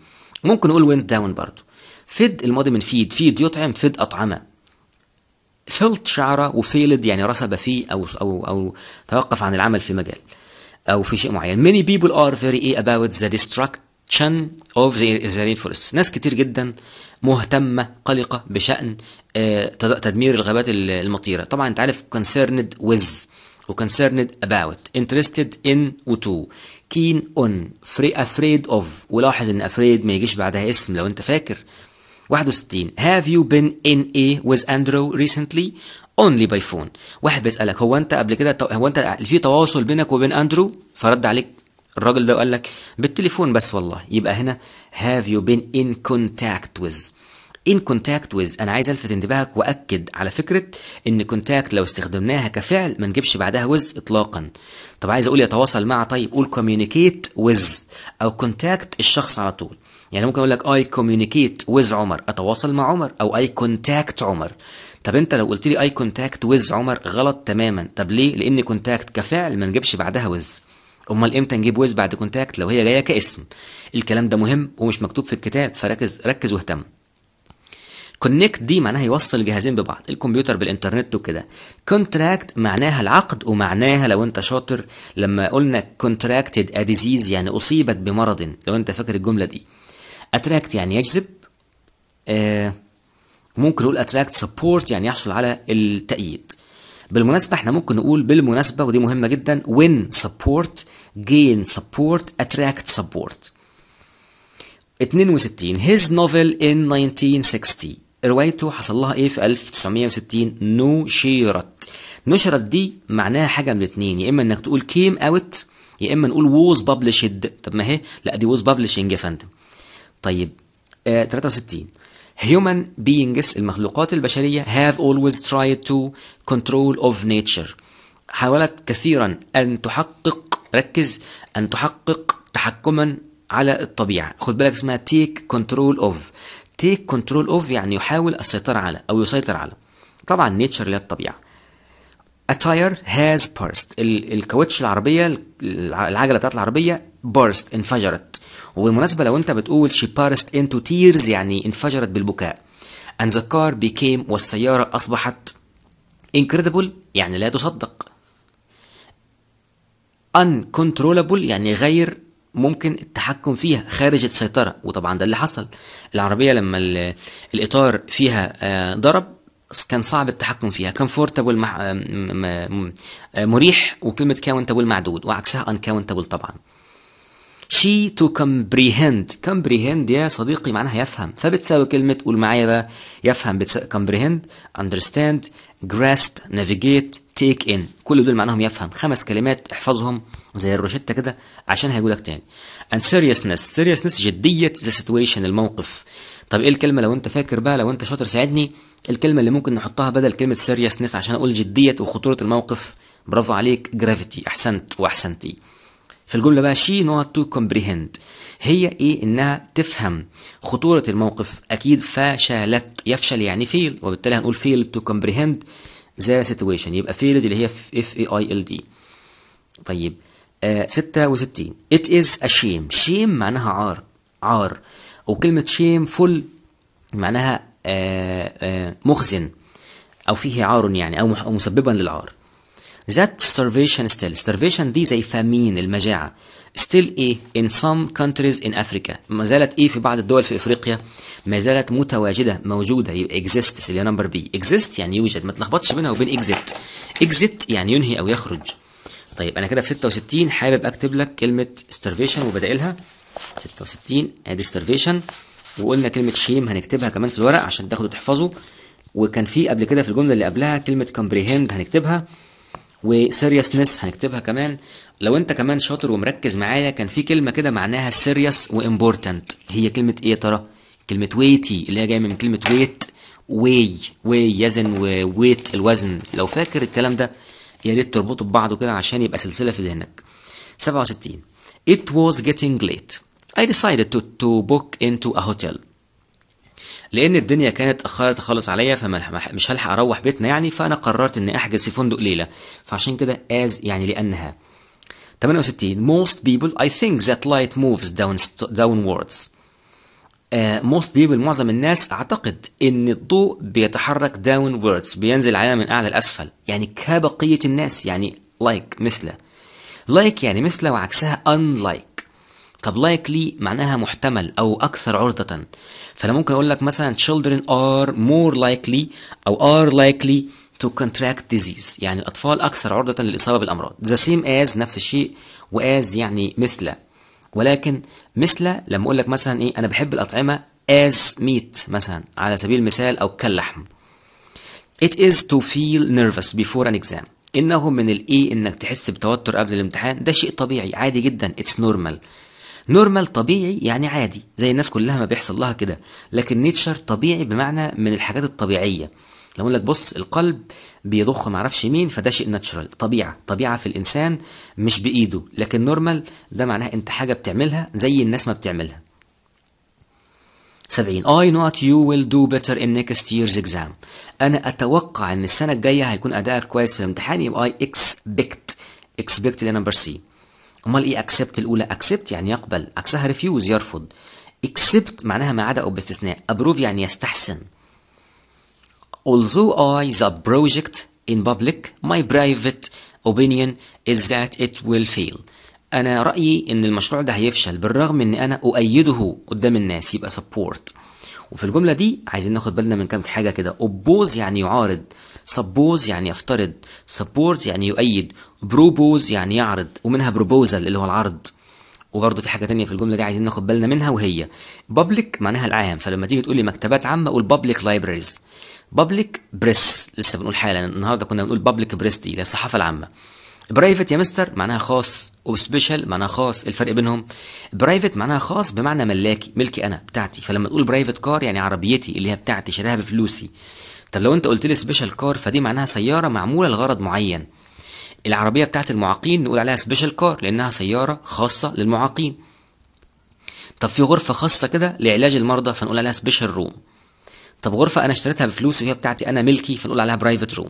ممكن نقول وينت داون برضه فيد الماضي من فيد فيد يطعم فيد اطعمه فلت شعره وفيلد يعني رسب فيه او او او توقف عن العمل في مجال او في شيء معين بيبل ار فيري very اباوت ذا ديستراكت تشان اوف ذا رين فورست ناس كتير جدا مهتمه قلقه بشان آه، تدمير الغابات المطيره طبعا انت عارف كونسيرند ويز وكونسيرند اباوت انترستد ان وتو كين اون افريد اوف ولاحظ ان افريد ما يجيش بعدها اسم لو انت فاكر 61 هاف يو بين ان اي ويز اندرو ريسنتلي اونلي باي فون واحد بيسألك هو انت قبل كده هو انت في تواصل بينك وبين اندرو فرد عليك الراجل ده قال لك بالتليفون بس والله يبقى هنا have you been in contact with in contact with انا عايز الفت انتباهك واكد على فكره ان contact لو استخدمناها كفعل ما نجيبش بعدها ويز اطلاقا طب عايز اقول يتواصل مع طيب قول communicate with او contact الشخص على طول يعني ممكن اقول لك اي communicate with عمر اتواصل مع عمر او اي contact عمر طب انت لو قلت لي اي كونتاكت ويز عمر غلط تماما طب ليه لان كونتاكت كفعل ما نجيبش بعدها ويز امال امتى نجيب ويز بعد كونتاكت لو هي جايه كاسم الكلام ده مهم ومش مكتوب في الكتاب فركز ركز واهتم كونكت دي معناها يوصل الجهازين ببعض الكمبيوتر بالانترنت وكده كونتراكت معناها العقد ومعناها لو انت شاطر لما قلنا كونتراكتد ا ديزيز يعني اصيبت بمرض لو انت فاكر الجمله دي اتراكت يعني يجذب آه ممكن نقول اتراكت سبورت يعني يحصل على التأييد بالمناسبة احنا ممكن نقول بالمناسبة ودي مهمة جدا سبورت آه gain support attract support 62 his novel in 1960 روايته حصل لها ايه في 1960 نشرت نشرت دي معناها حاجه من الاتنين يا اما انك تقول كيم اوت يا اما نقول ووز published طب ما هي لا دي ووز بابلشنج يا فندم طيب آه 63 human beings المخلوقات البشرية have always tried to control of nature حاولت كثيرا أن تحقق ركز أن تحقق تحكما على الطبيعة خد بالك اسمها تيك كنترول اوف تيك كنترول اوف يعني يحاول السيطرة على أو يسيطر على طبعا نيتشر اللي هي الطبيعة اتاير هاز بارست الكاوتش العربية العجلة بتاعت العربية بارست انفجرت وبالمناسبة لو انت بتقول she بارست انتو تيرز يعني انفجرت بالبكاء and the car became والسيارة أصبحت incredible يعني لا تصدق uncontrollable يعني غير ممكن التحكم فيها خارج السيطرة وطبعا ده اللي حصل العربية لما الإطار فيها آه، ضرب كان صعب التحكم فيها كمفورتابل مع آه، آه، مريح وكلمة كاونتابل معدود وعكسها uncountable طبعا شي تو comprehend comprehend يا صديقي معناها يفهم فبتساوي كلمة قول معايا بقى يفهم بتساوي comprehend understand grasp navigate تيك ان كل دول معناهم يفهم خمس كلمات احفظهم زي الروشتة كده عشان هيقول لك تاني and seriousness seriousness جدية the situation الموقف طب ايه الكلمة لو انت فاكر بقى لو انت شاطر ساعدني الكلمة اللي ممكن نحطها بدل كلمة seriousness عشان اقول جدية وخطورة الموقف برافو عليك gravity احسنت واحسنتي في الجملة بقى she not to comprehend هي ايه انها تفهم خطورة الموقف اكيد فشلت يفشل يعني فيل وبالتالي هنقول فيل to comprehend ذا سيتويشن يبقى فيلد اللي هي اف اي اي ال دي طيب آه 66 ات از ا شيم شيم معناها عار عار وكلمه شيم فل معناها آه آه مخزن او فيه عار يعني او, مسببا للعار ذات ستارفيشن ستيل ستارفيشن دي زي فامين المجاعه still ايه in some countries in Africa ما زالت ايه في بعض الدول في افريقيا ما زالت متواجده موجوده يبقى exists اللي هي نمبر بي exist يعني يوجد ما تلخبطش بينها وبين exit exit يعني ينهي او يخرج طيب انا كده في 66 حابب اكتب لك كلمه starvation وبدائلها 66 ادي starvation وقلنا كلمه شيم هنكتبها كمان في الورق عشان تاخده تحفظه وكان في قبل كده في الجمله اللي قبلها كلمه comprehend هنكتبها seriousness هنكتبها كمان لو انت كمان شاطر ومركز معايا كان في كلمه كده معناها سيريس وامبورتنت هي كلمه ايه يا ترى كلمه ويتي اللي هي جايه من كلمه ويت وي وي يزن وويت الوزن لو فاكر الكلام ده يا ريت تربطه ببعضه كده عشان يبقى سلسله في ذهنك 67 It was getting late I decided to, to book into a hotel لان الدنيا كانت اتاخرت خالص عليا فمش هلحق اروح بيتنا يعني فانا قررت اني احجز في فندق ليله فعشان كده از يعني لانها 68 most people I think that light moves down downwards uh, most people معظم الناس اعتقد ان الضوء بيتحرك downwards بينزل علينا من اعلى لاسفل يعني كبقيه الناس يعني like مثله like يعني مثله وعكسها unlike طب likely معناها محتمل او اكثر عرضة فانا ممكن اقول لك مثلا children are more likely او are likely to contract disease يعني الاطفال اكثر عرضة للاصابة بالامراض the same as نفس الشيء واز يعني مثل ولكن مثل لما اقول لك مثلا ايه انا بحب الاطعمة as meat مثلا على سبيل المثال او كاللحم it is to feel nervous before an exam انه من الايه انك تحس بتوتر قبل الامتحان ده شيء طبيعي عادي جدا it's normal نورمال طبيعي يعني عادي زي الناس كلها ما بيحصل لها كده لكن نيتشر طبيعي بمعنى من الحاجات الطبيعيه لو اقول لك بص القلب بيضخ معرفش مين فده شيء ناتشرال طبيعه طبيعه في الانسان مش بايده لكن نورمال ده معناها انت حاجه بتعملها زي الناس ما بتعملها 70 I know you will do better in next year's exam أنا أتوقع إن السنة الجاية هيكون أدائك كويس في الامتحان يبقى I expect expect لنمبر سي امال ايه اكسبت الاولى اكسبت يعني يقبل عكسها ريفيوز يرفض اكسبت معناها ما عدا او باستثناء ابروف يعني يستحسن although I the project in public my private opinion is that it will fail انا رايي ان المشروع ده هيفشل بالرغم ان انا اؤيده قدام الناس يبقى support وفي الجمله دي عايزين ناخد بالنا من كام حاجه كده oppose يعني يعارض سبوز يعني يفترض سبورت يعني يؤيد بروبوز يعني يعرض ومنها بروبوزل اللي هو العرض وبرضه في حاجه تانية في الجمله دي عايزين ناخد بالنا منها وهي بابليك معناها العام فلما تيجي تقول لي مكتبات عامه قول بابليك لايبريز بابليك بريس لسه بنقول حالا النهارده كنا بنقول بابليك بريس دي الصحافه العامه برايفت يا مستر معناها خاص وسبيشال معناها خاص الفرق بينهم برايفت معناها خاص بمعنى ملاكي ملكي انا بتاعتي فلما تقول برايفت كار يعني عربيتي اللي هي بتاعتي شاريها بفلوسي طب لو انت قلت لي سبيشال كار فدي معناها سياره معموله لغرض معين العربيه بتاعت المعاقين نقول عليها سبيشال كار لانها سياره خاصه للمعاقين طب في غرفه خاصه كده لعلاج المرضى فنقول عليها سبيشال روم طب غرفه انا اشتريتها بفلوس وهي بتاعتي انا ملكي فنقول عليها برايفت روم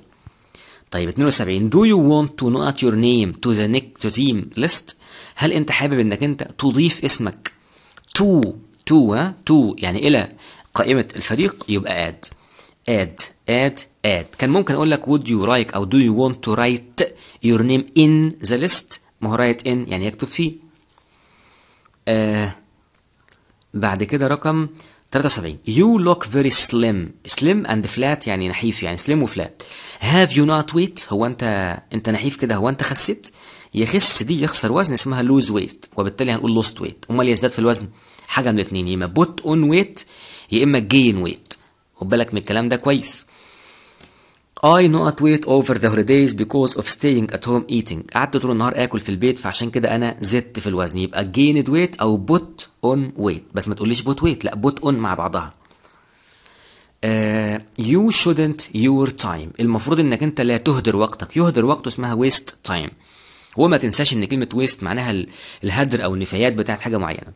طيب 72 do you want to note your name to the next team list هل انت حابب انك انت تضيف اسمك to to ها to يعني الى قائمه الفريق يبقى add اد اد اد كان ممكن اقول لك would you like او do you want to write your name in the list ما هو write in يعني يكتب فيه آه بعد كده رقم 73 you look very slim slim and flat يعني نحيف يعني slim وفلات have you not weight هو انت انت نحيف كده هو انت خسيت يخس دي يخسر وزن اسمها lose weight وبالتالي هنقول lost weight امال يزداد في الوزن حاجه من الاثنين يا اما put on weight يا اما gain weight خد بالك من الكلام ده كويس I not wait over the holidays because of staying at home eating قعدت طول النهار اكل في البيت فعشان كده انا زدت في الوزن يبقى gained weight او put on weight بس ما تقوليش put weight لا put on مع بعضها uh, you shouldn't your time المفروض انك انت لا تهدر وقتك يهدر وقته اسمها waste time وما تنساش ان كلمه waste معناها الهدر او النفايات بتاعت حاجه معينه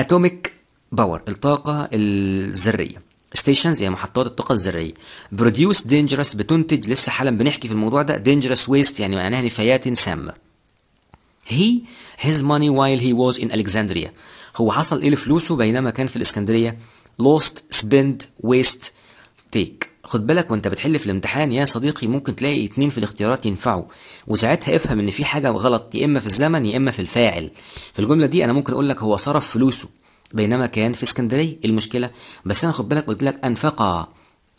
atomic باور الطاقه الذريه ستيشنز هي محطات الطاقه الذريه بروديوس دينجرس بتنتج لسه حالا بنحكي في الموضوع ده دينجرس ويست يعني معناها نفايات سامه هي هيز ماني وايل هي واز ان الكسندريا هو حصل ايه لفلوسه بينما كان في الاسكندريه لوست سبند ويست تيك خد بالك وانت بتحل في الامتحان يا صديقي ممكن تلاقي اتنين في الاختيارات ينفعوا وساعتها افهم ان في حاجه غلط يا اما في الزمن يا اما في الفاعل في الجمله دي انا ممكن اقول لك هو صرف فلوسه بينما كان في اسكندريه المشكله بس انا خد بالك قلت لك انفقا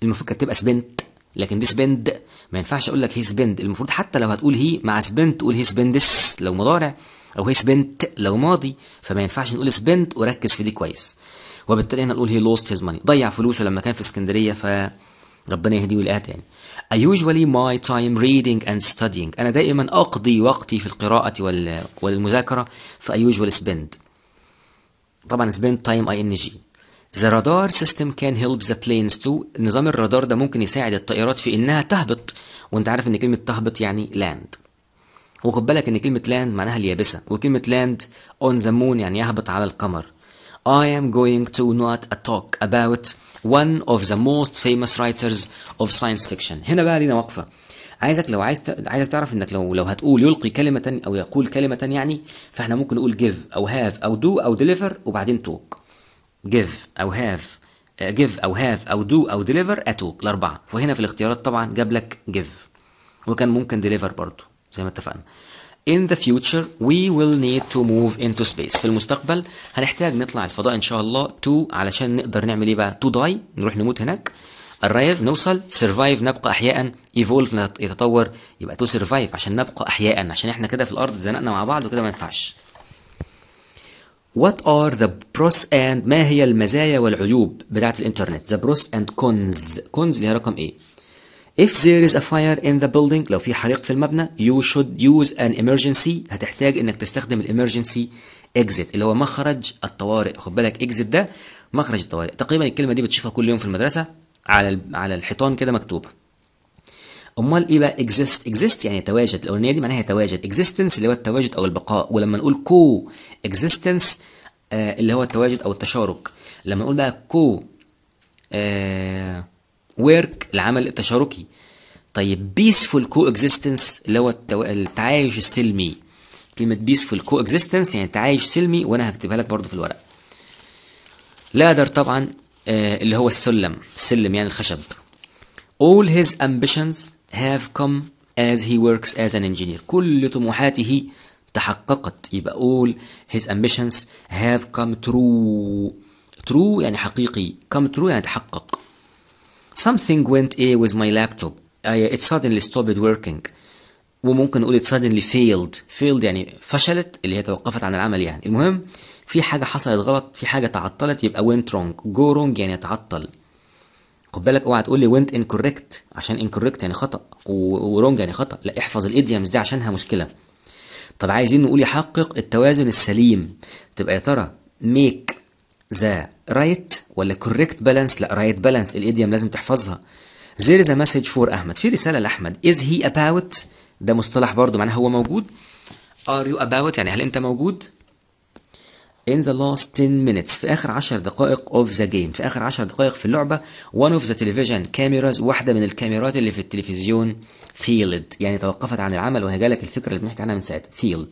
المفروض كانت تبقى سبنت لكن دي سبند ما ينفعش اقول لك هي سبند المفروض حتى لو هتقول هي مع سبند تقول هي سبندس لو مضارع او هي سبنت لو ماضي فما ينفعش نقول سبند وركز في دي كويس وبالتالي هنا نقول هي لوست هيز ماني ضيع فلوسه لما كان في اسكندريه ف ربنا يهديه ويلقاها تاني. I usually my time reading and studying. أنا دائما أقضي وقتي في القراءة والمذاكرة في I usually spend. طبعا سبين تايم اي ان جي ذا رادار سيستم كان هيلب ذا بلينز تو نظام الرادار ده ممكن يساعد الطائرات في انها تهبط وانت عارف ان كلمة تهبط يعني لاند وخد بالك ان كلمة لاند معناها اليابسة وكلمة لاند اون ذا مون يعني يهبط على القمر I am going to not talk about one of the most famous writers of science fiction هنا بقى لينا وقفة عايزك لو عايز ت... عايزك تعرف انك لو لو هتقول يلقي كلمه او يقول كلمه يعني فاحنا ممكن نقول جيف او هاف او دو او ديليفر وبعدين توك جيف او هاف آه، جيف او هاف او دو او ديليفر اتوك الاربعه وهنا في الاختيارات طبعا جاب لك جيف وكان ممكن ديليفر برضو زي ما اتفقنا In the future we will need to move into space في المستقبل هنحتاج نطلع الفضاء ان شاء الله to علشان نقدر نعمل ايه بقى to die نروح نموت هناك الرايف نوصل سرفايف نبقى احياء ايفولف يتطور يبقى تو سرفايف عشان نبقى احياء عشان احنا كده في الارض اتزنقنا مع بعض وكده ما ينفعش What are the pros and ما هي المزايا والعيوب بتاعة الانترنت؟ The pros and cons. cons اللي هي رقم ايه؟ If there is a fire in the building لو في حريق في المبنى you should use an emergency هتحتاج انك تستخدم الامرجنسي exit اللي هو مخرج الطوارئ خد بالك exit ده مخرج الطوارئ تقريبا الكلمة دي بتشوفها كل يوم في المدرسة على على الحيطان كده مكتوبه امال ايه بقى اكزيست اكزيست يعني تواجد الاولانيه دي معناها تواجد اكزيستنس اللي هو التواجد او البقاء ولما نقول كو اكزيستنس آه اللي هو التواجد او التشارك لما نقول بقى كو آه العمل التشاركي طيب بيسفول كو اكزيستنس اللي هو التو... التعايش السلمي كلمة بيسفول كو اكزيستنس يعني تعايش سلمي وانا هكتبها لك برضو في الورق ladder طبعا اللي هو السلم السلم يعني الخشب all his ambitions have come as he works as an engineer كل طموحاته تحققت يبقى all his ambitions have come true true يعني حقيقي come true يعني تحقق something went a with my laptop I, it suddenly stopped working وممكن نقول it suddenly failed failed يعني فشلت اللي هي توقفت عن العمل يعني المهم في حاجه حصلت غلط في حاجه تعطلت يبقى went wrong go wrong يعني اتعطل خد بالك اوعى تقول لي went incorrect عشان incorrect يعني خطا ورونج يعني خطا لا احفظ الايديومز دي عشانها مشكله طب عايزين نقول يحقق التوازن السليم تبقى يا ترى ميك ذا رايت ولا كوريكت بالانس لا رايت بالانس الايديوم لازم تحفظها زير ذا مسج فور احمد في رساله لاحمد از هي اباوت ده مصطلح برضو معناه هو موجود ار يو اباوت يعني هل انت موجود in the last 10 minutes في اخر 10 دقائق of the game في اخر 10 دقائق في اللعبه one of the television cameras واحده من الكاميرات اللي في التلفزيون failed يعني توقفت عن العمل وهي جالك الفكره اللي بنحكي عنها من ساعتها failed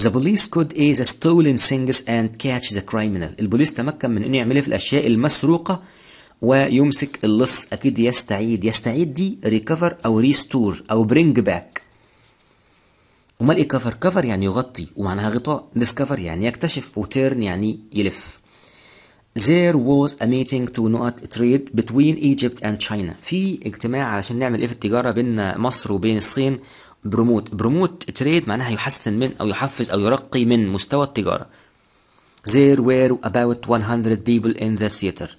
The police could a the stolen things and catch the criminal البوليس تمكن من انه يعمل في الاشياء المسروقه ويمسك اللص اكيد يستعيد يستعيد دي ريكفر او ريستور او برينج باك امال ايه كفر كفر يعني يغطي ومعناها غطاء ديسكفر يعني يكتشف وتيرن يعني يلف There was a meeting to not trade between Egypt and China. في اجتماع علشان نعمل ايه في التجارة بين مصر وبين الصين بروموت بروموت تريد معناها يحسن من او يحفز او يرقي من مستوى التجارة. There were about 100 people in the theater.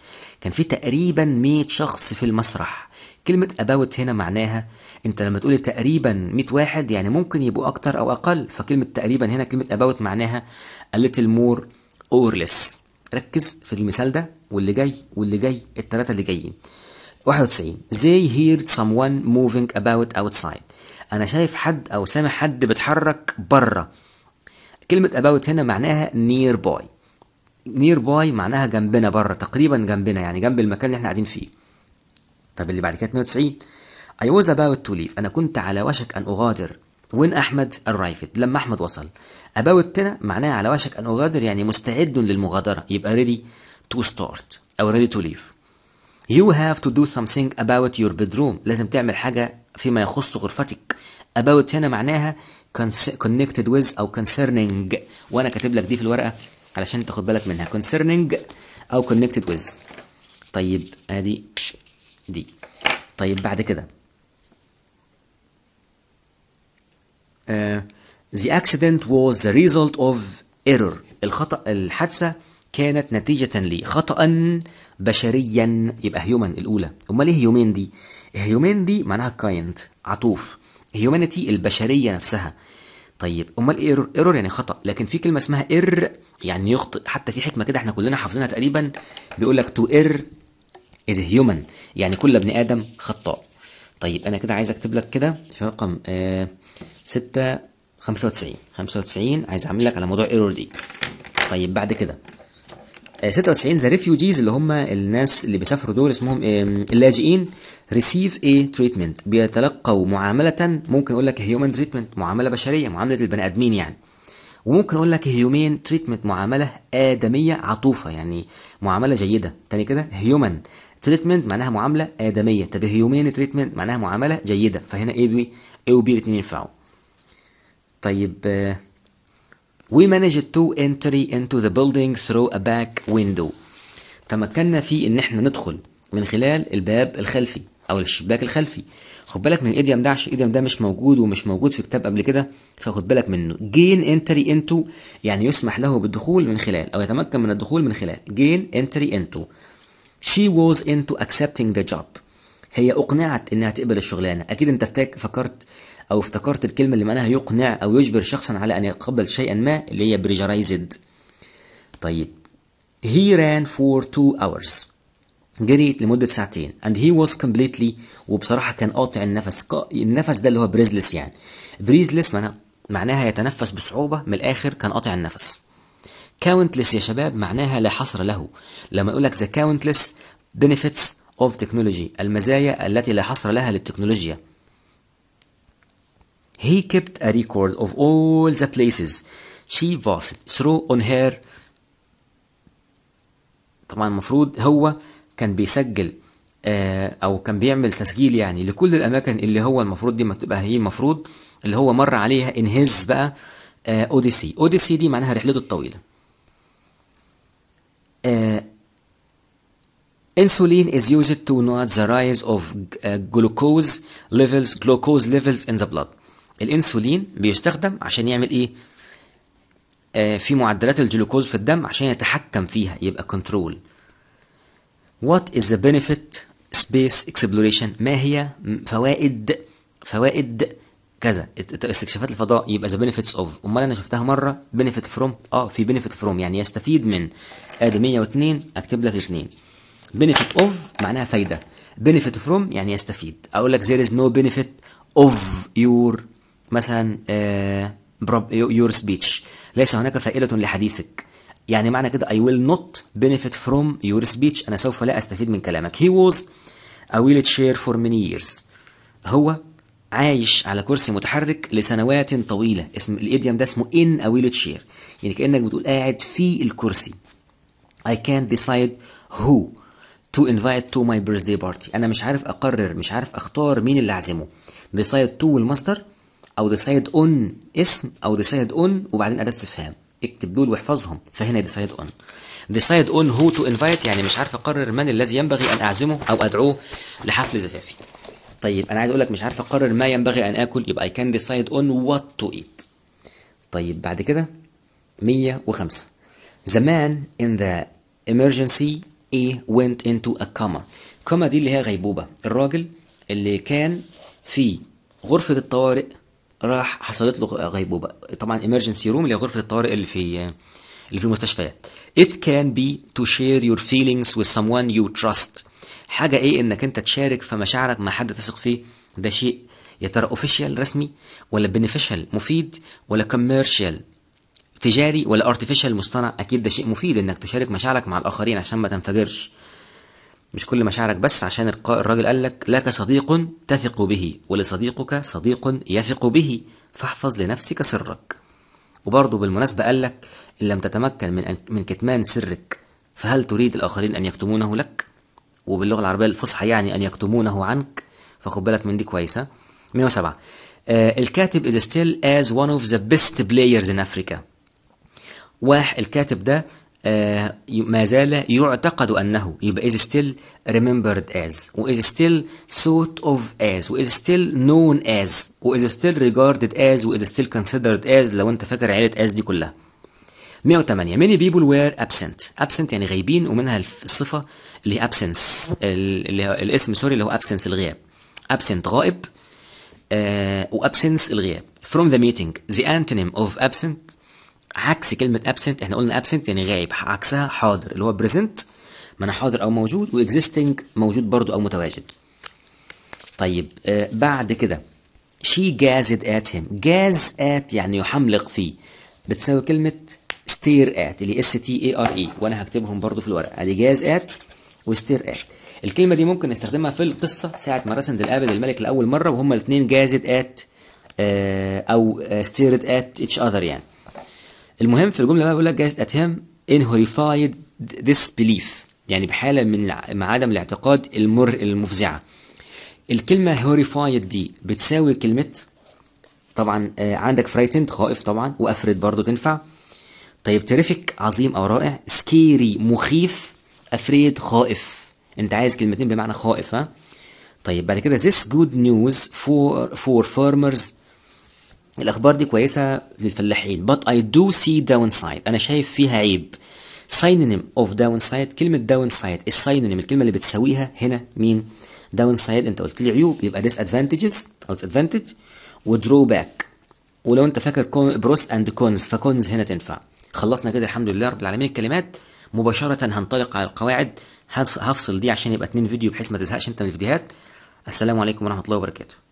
كان في تقريبا 100 شخص في المسرح. كلمة about هنا معناها انت لما تقول تقريبا 100 واحد يعني ممكن يبقوا اكتر او اقل فكلمة تقريبا هنا كلمة about معناها a little more or less ركز في المثال ده واللي جاي واللي جاي التلاتة اللي جايين 91 they heard someone moving about outside انا شايف حد او سامع حد بيتحرك بره كلمة about هنا معناها nearby nearby معناها جنبنا بره تقريبا جنبنا يعني جنب المكان اللي احنا قاعدين فيه طب اللي بعد كده 92 I was about to leave أنا كنت على وشك أن أغادر وين أحمد arrived لما أحمد وصل about هنا معناها على وشك أن أغادر يعني مستعد للمغادرة يبقى ready to start أو ready to leave You have to do something about your bedroom لازم تعمل حاجة فيما يخص غرفتك about هنا معناها connected with أو concerning وأنا كاتب لك دي في الورقة علشان تاخد بالك منها concerning أو connected with طيب ادي دي طيب بعد كده آه The accident was the result of error الخطأ الحادثة كانت نتيجة لخطأ بشريا يبقى هيومن الأولى أمال إيه هيومين دي؟ هيومين إيه دي معناها كايند عطوف هيومانيتي إيه البشرية نفسها طيب امال ايه ايرور ايرور يعني خطا لكن في كلمه اسمها ار يعني يخطئ حتى في حكمه كده احنا كلنا حافظينها تقريبا بيقول لك تو ار is human يعني كل ابن ادم خطاء طيب انا كده عايز اكتب لك كده في رقم آه 6 95 95 عايز اعمل لك على موضوع ايرور دي طيب بعد كده 96 ذا ريفيوجيز اللي هم الناس اللي بيسافروا دول اسمهم اللاجئين ريسيف ايه تريتمنت بيتلقوا معامله ممكن اقول لك هيومن تريتمنت معامله بشريه معامله البني ادمين يعني وممكن اقول لك هيومين تريتمنت معامله ادميه عطوفه يعني معامله جيده تاني كده هيومن تريتمنت معناها معامله ادميه طب هيومين تريتمنت معناها معامله جيده فهنا اي بي اي وبي الاثنين ينفعوا طيب وي مانج تو انتري انتو ذا بيلدينج ثرو ا باك ويندو تمكنا في ان احنا ندخل من خلال الباب الخلفي او الشباك الخلفي خد بالك من الايديم ده عشان الايديم ده مش موجود ومش موجود في كتاب قبل كده فخد بالك منه جين انتري انتو يعني يسمح له بالدخول من خلال او يتمكن من الدخول من خلال جين انتري انتو she was into accepting the job هي اقنعت انها تقبل الشغلانه اكيد انت فكرت او افتكرت الكلمه اللي معناها يقنع او يجبر شخصا على ان يتقبل شيئا ما اللي هي بريجرايزد طيب he ran for two hours جريت لمدة ساعتين and he was completely وبصراحة كان قاطع النفس النفس ده اللي هو بريزلس يعني بريزلس معناها يتنفس بصعوبة من الآخر كان قاطع النفس كاونتلس يا شباب معناها لا حصر له لما يقول لك ذا كاونتلس benefits اوف تكنولوجي المزايا التي لا حصر لها للتكنولوجيا He kept a record of all the places she passed through on her طبعا المفروض هو كان بيسجل آه، او كان بيعمل تسجيل يعني لكل الاماكن اللي هو المفروض دي ما تبقى هي المفروض اللي هو مر عليها ان هيز بقى اوديسي آه، اوديسي دي معناها رحلته الطويله insulin is used to note the rise of glucose levels glucose levels in the blood. الانسولين بيستخدم عشان يعمل ايه؟ في معدلات الجلوكوز في الدم عشان يتحكم فيها يبقى كنترول. What is the benefit space exploration؟ ما هي فوائد فوائد كذا استكشافات الفضاء يبقى ذا بنفيتس اوف امال انا شفتها مره بنفيت فروم اه في بنفيت فروم يعني يستفيد من ادي 102 اكتب لك 2 بنفيت اوف معناها فايده بنفيت فروم يعني يستفيد اقول لك ذير از نو بنفيت اوف يور مثلا يور uh, سبيتش ليس هناك فائده لحديثك يعني معنى كده اي ويل نوت بنفيت فروم يور سبيتش أنا سوف لا أستفيد من كلامك هي ووز ا ويل تشير فور ميني ييرز هو عايش على كرسي متحرك لسنوات طويله اسم الايديوم ده اسمه ان اويل تشير يعني كانك بتقول قاعد في الكرسي I can't decide who to invite to my birthday party انا مش عارف اقرر مش عارف اختار مين اللي اعزمه decide to المصدر او decide on اسم او decide on وبعدين اداه استفهام اكتب دول واحفظهم فهنا decide on decide on who to invite يعني مش عارف اقرر من الذي ينبغي ان اعزمه او ادعوه لحفل زفافي طيب انا عايز اقول لك مش عارف اقرر ما ينبغي ان اكل يبقى اي كان ديسايد اون وات تو ايت طيب بعد كده 105 The man in the emergency A went into a coma coma دي اللي هي غيبوبة الراجل اللي كان في غرفة الطوارئ راح حصلت له غيبوبة طبعا emergency room اللي هي غرفة الطوارئ اللي في اللي في المستشفيات It can be to share your feelings with someone you trust حاجه ايه انك انت تشارك في مشاعرك مع حد تثق فيه ده شيء يا ترى اوفيشال رسمي ولا بنفيشال مفيد ولا كوميرشال تجاري ولا ارتفيشال مصطنع اكيد ده شيء مفيد انك تشارك مشاعرك مع الاخرين عشان ما تنفجرش مش كل مشاعرك بس عشان الراجل قال لك لك صديق تثق به ولصديقك صديق يثق به فاحفظ لنفسك سرك وبرضه بالمناسبة قال لك إن لم تتمكن من, من كتمان سرك فهل تريد الآخرين أن يكتمونه لك؟ وباللغه العربيه الفصحى يعني ان يكتمونه عنك فخد بالك من دي كويسه 107 آه، الكاتب از ستيل از ون اوف ذا بيست بلايرز ان افريكا واحد الكاتب ده آه، ما زال يعتقد انه يبقى از ستيل ريمبرد از واز ستيل سوت اوف از واز ستيل نون از واز ستيل ريجاردد از واز ستيل كونسيدرد از لو انت فاكر عيله از دي كلها 108 many people were absent absent يعني غايبين ومنها الصفة اللي هي absence اللي هو الاسم سوري اللي هو absence الغياب absent غائب آه، وابسنس الغياب from the meeting the antonym of absent عكس كلمة absent احنا قلنا absent يعني غايب عكسها حاضر اللي هو present ما انا حاضر او موجود واكزيستنج موجود برضو او متواجد طيب آه بعد كده شي جازد ات him جاز ات يعني يحملق فيه بتساوي كلمة ستير ات اللي اس تي اي ار اي وانا هكتبهم برضو في الورقه ادي جاز ات وستير ات الكلمه دي ممكن نستخدمها في القصه ساعه ما رسند قابل الملك لاول مره وهما الاثنين جازد ات آه، او آه، ستيرد ات اتش اذر يعني المهم في الجمله بقى بيقول لك جازد ات هيم ان هوريفايد ذس بليف يعني بحاله من عدم الاعتقاد المر المفزعه الكلمه هوريفايد دي بتساوي كلمه طبعا آه، عندك فرايتند خائف طبعا وافرد برضو تنفع طيب تريفيك عظيم او رائع سكيري مخيف افريد خائف انت عايز كلمتين بمعنى خائف ها طيب بعد كده this good news for for farmers الاخبار دي كويسه للفلاحين but I do see downside انا شايف فيها عيب synonym of downside كلمه downside إيه السينونيم الكلمه اللي بتساويها هنا مين downside انت قلت لي عيوب يبقى disadvantages او disadvantage و drawback ولو انت فاكر بروس اند كونز فكونز هنا تنفع خلصنا كده الحمد لله رب العالمين الكلمات مباشرة هنطلق على القواعد هفصل دي عشان يبقى اتنين فيديو بحيث ما تزهقش انت من الفيديوهات السلام عليكم ورحمة الله وبركاته